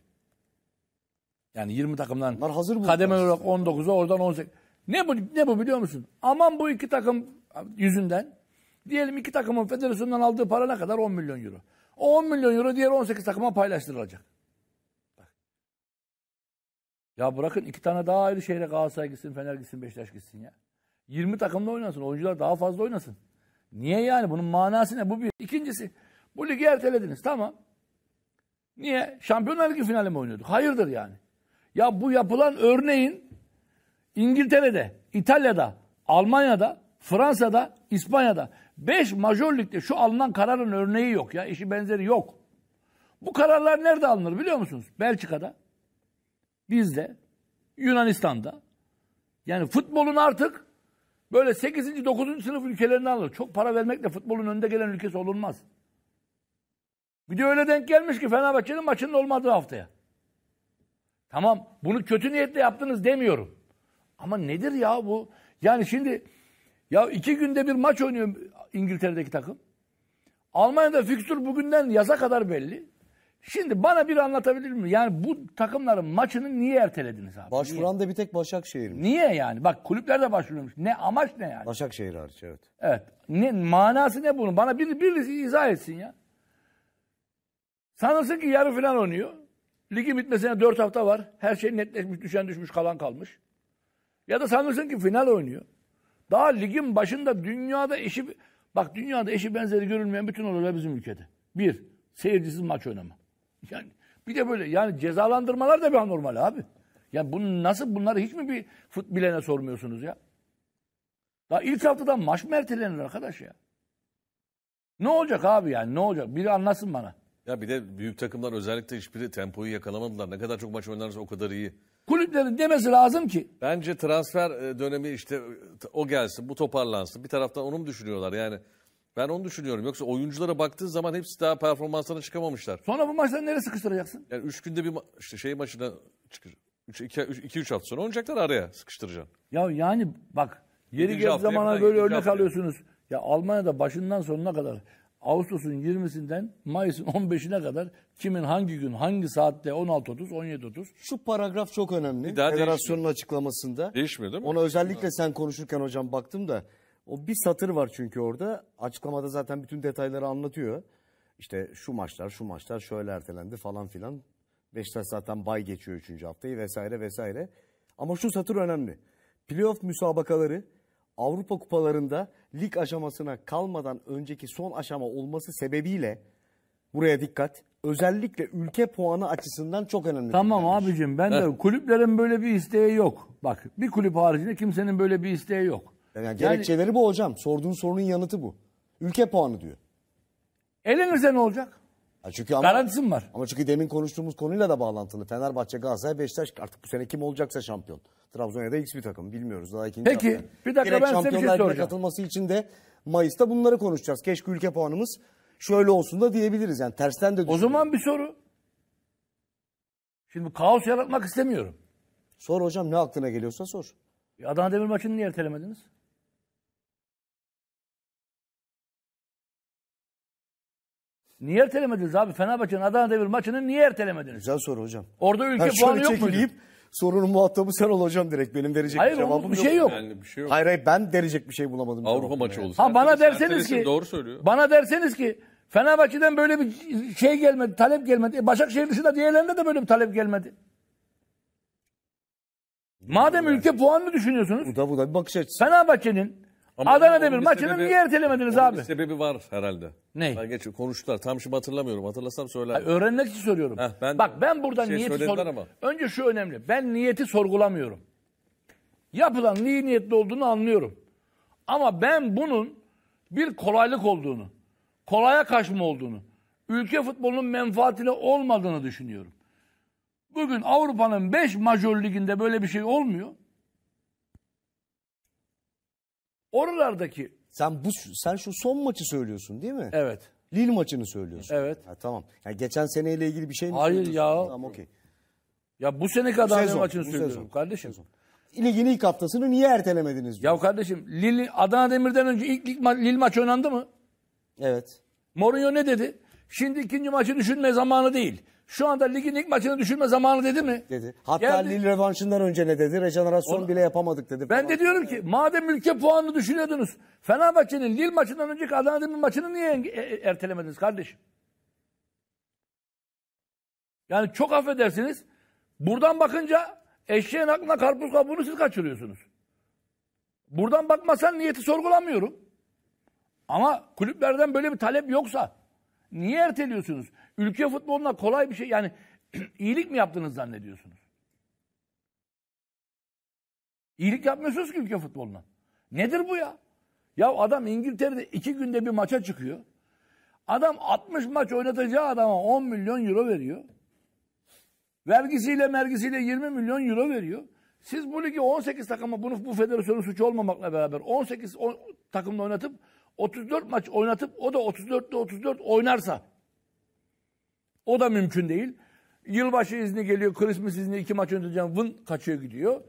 Yani 20 takımdan Bunlar hazır kademe olarak 19'a oradan 18. Ne bu, ne bu biliyor musun? Aman bu iki takım yüzünden diyelim iki takımın federasyondan aldığı para ne kadar? 10 milyon euro. 10 milyon euro diğer 18 takıma paylaştırılacak. Ya bırakın iki tane daha ayrı şehre Galatasaray gitsin, Fener gitsin, Beşiktaş gitsin ya. 20 takımda oynasın. Oyuncular daha fazla oynasın. Niye yani? Bunun manası ne? Bu bir. İkincisi bu ligi ertelediniz. Tamam. Niye? Şampiyonlar Ligi finali mi oynuyorduk? Hayırdır yani. Ya bu yapılan örneğin İngiltere'de, İtalya'da, Almanya'da, Fransa'da, İspanya'da Beş major ligde şu alınan kararın örneği yok ya. Eşi benzeri yok. Bu kararlar nerede alınır biliyor musunuz? Belçika'da, bizde, Yunanistan'da. Yani futbolun artık böyle 8. 9. sınıf ülkelerine alır. Çok para vermekle futbolun önde gelen ülkesi olunmaz. Bir de öyle denk gelmiş ki Fenerbahçe'nin maçının olmadığı haftaya. Tamam bunu kötü niyetle yaptınız demiyorum. Ama nedir ya bu? Yani şimdi ya iki günde bir maç oynuyor. İngiltere'deki takım. Almanya'da fikstür bugünden yaza kadar belli. Şimdi bana bir anlatabilir mi? Yani bu takımların maçını niye ertelediniz abi? Başvuran da bir tek Başakşehir mi? Niye yani? Bak kulüpler de başvuruyormuş. Ne amaç ne yani? Başakşehir hariç evet. Evet. Ne, manası ne bunun? Bana bir, birisi izah etsin ya. Sanırsın ki yarı falan oynuyor. Ligin bitmesine dört hafta var. Her şey netleşmiş, düşen düşmüş, kalan kalmış. Ya da sanırsın ki final oynuyor. Daha ligin başında dünyada eşi Bak dünyada eşi benzeri görülmeyen bütün olaylar bizim ülkede. Bir, seyircisiz maç oynama. Yani bir de böyle yani cezalandırmalar da bir anormal abi. Yani bunu nasıl bunları hiç mi bir fut bilene sormuyorsunuz ya? Daha ilk haftadan maç mı ertelenir arkadaş ya? Ne olacak abi yani ne olacak? Biri anlasın bana. Ya bir de büyük takımlar özellikle hiçbiri tempoyu yakalamadılar. Ne kadar çok maç oynarsa o kadar iyi kulüplerin demesi lazım ki. Bence transfer e, dönemi işte e, o gelsin, bu toparlansın. Bir taraftan onu mu düşünüyorlar yani? Ben onu düşünüyorum. Yoksa oyunculara baktığın zaman hepsi daha performanslarına çıkamamışlar. Sonra bu maçları nereye sıkıştıracaksın? Yani üç günde bir işte şey maçına çıkır. 2-3 hafta sonra oynayacaklar araya sıkıştıracaksın. Ya yani bak yeri geldiği zamana böyle örnek alıyorsunuz. Ya Almanya'da başından sonuna kadar Ağustos'un 20'sinden Mayıs'ın 15'ine kadar kimin hangi gün, hangi saatte 16.30, 17.30. Şu paragraf çok önemli. Bir daha Federasyonun açıklamasında. Değişmiyor değil mi? Ona özellikle ha. sen konuşurken hocam baktım da o bir satır var çünkü orada. Açıklamada zaten bütün detayları anlatıyor. İşte şu maçlar, şu maçlar şöyle ertelendi falan filan. Beşiktaş zaten bay geçiyor 3. haftayı vesaire vesaire. Ama şu satır önemli. Playoff müsabakaları Avrupa kupalarında lig aşamasına kalmadan önceki son aşama olması sebebiyle buraya dikkat. Özellikle ülke puanı açısından çok önemli. Tamam denilmiş. abicim ben de kulüplerin böyle bir isteği yok. Bak bir kulüp haricinde kimsenin böyle bir isteği yok. Yani, yani gerekçeleri bu hocam. Sorduğun sorunun yanıtı bu. Ülke puanı diyor. Elenirse ne olacak? çünkü ama, Garantisim var. Ama çünkü demin konuştuğumuz konuyla da bağlantılı. Fenerbahçe, Galatasaray, Beşiktaş artık bu sene kim olacaksa şampiyon. Trabzon'a da X bir takım bilmiyoruz daha ikinci Peki hafta. bir dakika Direkt ben size bir şey soracağım. katılması için de Mayıs'ta bunları konuşacağız. Keşke ülke puanımız şöyle olsun da diyebiliriz. Yani tersten de O zaman bir soru. Şimdi kaos yaratmak istemiyorum. Sor hocam ne aklına geliyorsa sor. Adana Demir maçını niye ertelemediniz? Niye ertelemediniz abi? Fenerbahçe'nin Adana Demir maçını niye ertelemediniz? Güzel soru hocam. Orada ülke ben puanı yok muydu? sorunun muhatabı sen olacaksın direkt. Benim verecek hayır, bir cevabım bir şey yok. Yani bir şey yok. Hayır hayır ben verecek bir şey bulamadım. Avrupa maçı yani. olur. Ha bana derseniz ki doğru söylüyor. Bana derseniz ki Fenerbahçe'den böyle bir şey gelmedi, talep gelmedi. E Başakşehir dışında diğerlerinde de böyle bir talep gelmedi. Madem yani. ülke puanını düşünüyorsunuz. Bu da bu da bir bakış açısı. Fenerbahçe'nin ama Adana Demir maçını niye ertelemediniz onun abi? Bir sebebi var herhalde. Ney? Ha, geç, konuştular. Tam şimdi hatırlamıyorum. Hatırlasam söylerdim. öğrenmek için soruyorum. Heh, ben Bak ben burada şey niyeti söylediler ama. Önce şu önemli. Ben niyeti sorgulamıyorum. Yapılan iyi niyetli olduğunu anlıyorum. Ama ben bunun bir kolaylık olduğunu, kolaya kaçma olduğunu, ülke futbolunun menfaatine olmadığını düşünüyorum. Bugün Avrupa'nın 5 majör liginde böyle bir şey olmuyor. Oralardaki Sen bu sen şu son maçı söylüyorsun değil mi? evet. Lil maçını söylüyorsun. Evet. Ha, tamam. Yani geçen seneyle ilgili bir şey mi Hayır ya. Tamam okey. Ya bu sene kadar ne maçını bu söylüyorum kardeşim. Ligin ilk haftasını niye ertelemediniz diyor. Ya kardeşim Lil Adana Demir'den önce ilk lig ma- Lille maçı oynandı mı? Evet. Mourinho ne dedi? Şimdi ikinci maçı düşünme zamanı değil. Şu anda ligin ilk maçını düşünme zamanı dedi mi? Dedi. Hatta Geldi. Lille revanşından önce ne dedi? Rejenerasyon Onu, bile yapamadık dedi. Ben de diyorum ki madem ülke puanını düşünüyordunuz. Fenerbahçe'nin Lille maçından önceki Adana Demir maçını niye e, e, ertelemediniz kardeşim? Yani çok affedersiniz. Buradan bakınca eşeğin aklına karpuz kabuğunu siz kaçırıyorsunuz. Buradan bakmasan niyeti sorgulamıyorum. Ama kulüplerden böyle bir talep yoksa niye erteliyorsunuz? ülke futboluna kolay bir şey yani iyilik mi yaptınız zannediyorsunuz? İyilik yapmıyorsunuz ki ülke futboluna. Nedir bu ya? Ya adam İngiltere'de iki günde bir maça çıkıyor. Adam 60 maç oynatacağı adama 10 milyon euro veriyor. Vergisiyle mergisiyle 20 milyon euro veriyor. Siz bu ligi 18 takıma bunu bu federasyonun suçu olmamakla beraber 18 takımla oynatıp 34 maç oynatıp o da 34'te 34 oynarsa o da mümkün değil. Yılbaşı izni geliyor, Christmas izni iki maç önceden vın kaçıyor gidiyor.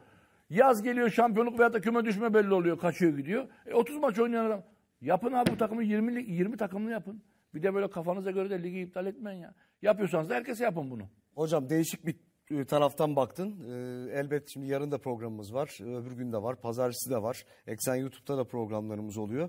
Yaz geliyor şampiyonluk veya da küme düşme belli oluyor, kaçıyor gidiyor. E 30 maç oynayan adam. Yapın abi bu takımı 20, 20 takımlı yapın. Bir de böyle kafanıza göre de ligi iptal etmeyin ya. Yapıyorsanız da herkese yapın bunu. Hocam değişik bir e, taraftan baktın. E, elbet şimdi yarın da programımız var. E, öbür gün de var. Pazartesi de var. Eksen YouTube'da da programlarımız oluyor.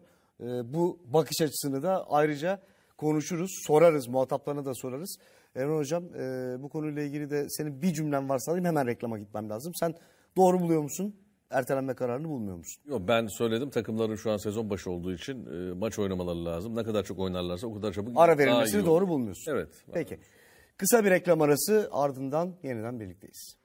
Bu bakış açısını da ayrıca konuşuruz, sorarız, muhataplarına da sorarız. Erhan Hocam e, bu konuyla ilgili de senin bir cümlen varsa alayım hemen reklama gitmem lazım. Sen doğru buluyor musun? Ertelenme kararını bulmuyor musun? Yok ben söyledim takımların şu an sezon başı olduğu için e, maç oynamaları lazım. Ne kadar çok oynarlarsa o kadar çabuk Ara verilmesini doğru bulmuyorsun. Evet. Peki. Kısa bir reklam arası ardından yeniden birlikteyiz.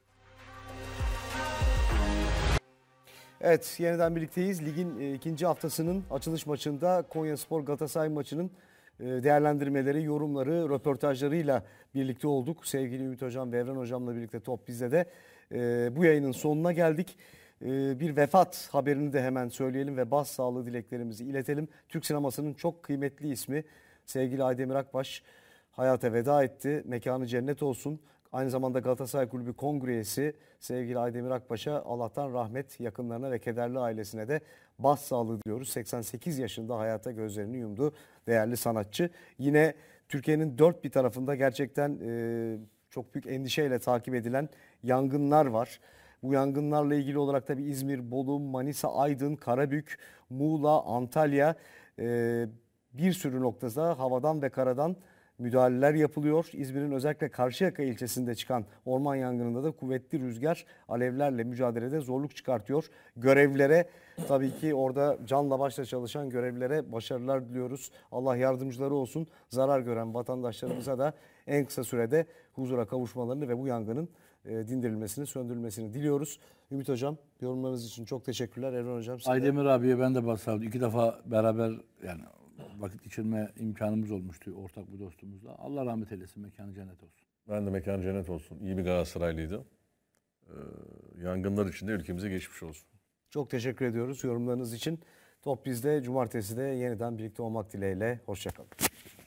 Evet yeniden birlikteyiz. Ligin e, ikinci haftasının açılış maçında Konya Spor Galatasaray maçının e, değerlendirmeleri, yorumları, röportajlarıyla birlikte olduk. Sevgili Ümit Hocam ve Evren Hocam'la birlikte Top Bizde de e, bu yayının sonuna geldik. E, bir vefat haberini de hemen söyleyelim ve bas sağlığı dileklerimizi iletelim. Türk sinemasının çok kıymetli ismi sevgili Aydemir Akbaş hayata veda etti. Mekanı cennet olsun. Aynı zamanda Galatasaray Kulübü Kongresi, sevgili Aydemir Akbaş'a Allah'tan rahmet yakınlarına ve kederli ailesine de bas sağlığı diliyoruz. 88 yaşında hayata gözlerini yumdu değerli sanatçı. Yine Türkiye'nin dört bir tarafında gerçekten e, çok büyük endişeyle takip edilen yangınlar var. Bu yangınlarla ilgili olarak tabi İzmir, Bolu, Manisa, Aydın, Karabük, Muğla, Antalya e, bir sürü noktada havadan ve karadan müdahaleler yapılıyor. İzmir'in özellikle Karşıyaka ilçesinde çıkan orman yangınında da kuvvetli rüzgar alevlerle mücadelede zorluk çıkartıyor. Görevlere tabii ki orada canla başla çalışan görevlere başarılar diliyoruz. Allah yardımcıları olsun. Zarar gören vatandaşlarımıza da en kısa sürede huzura kavuşmalarını ve bu yangının e, dindirilmesini, söndürülmesini diliyoruz. Ümit Hocam yorumlarınız için çok teşekkürler. Erhan Hocam size. Aydemir abiye ben de basaldım. İki defa beraber yani vakit geçirme imkanımız olmuştu ortak bu dostumuzla. Allah rahmet eylesin, mekanı cennet olsun. Ben de mekanı cennet olsun. İyi bir Galatasaraylıydı. Ee, yangınlar içinde ülkemize geçmiş olsun. Çok teşekkür ediyoruz yorumlarınız için. Top bizde. Cumartesi de yeniden birlikte olmak dileğiyle. Hoşçakalın.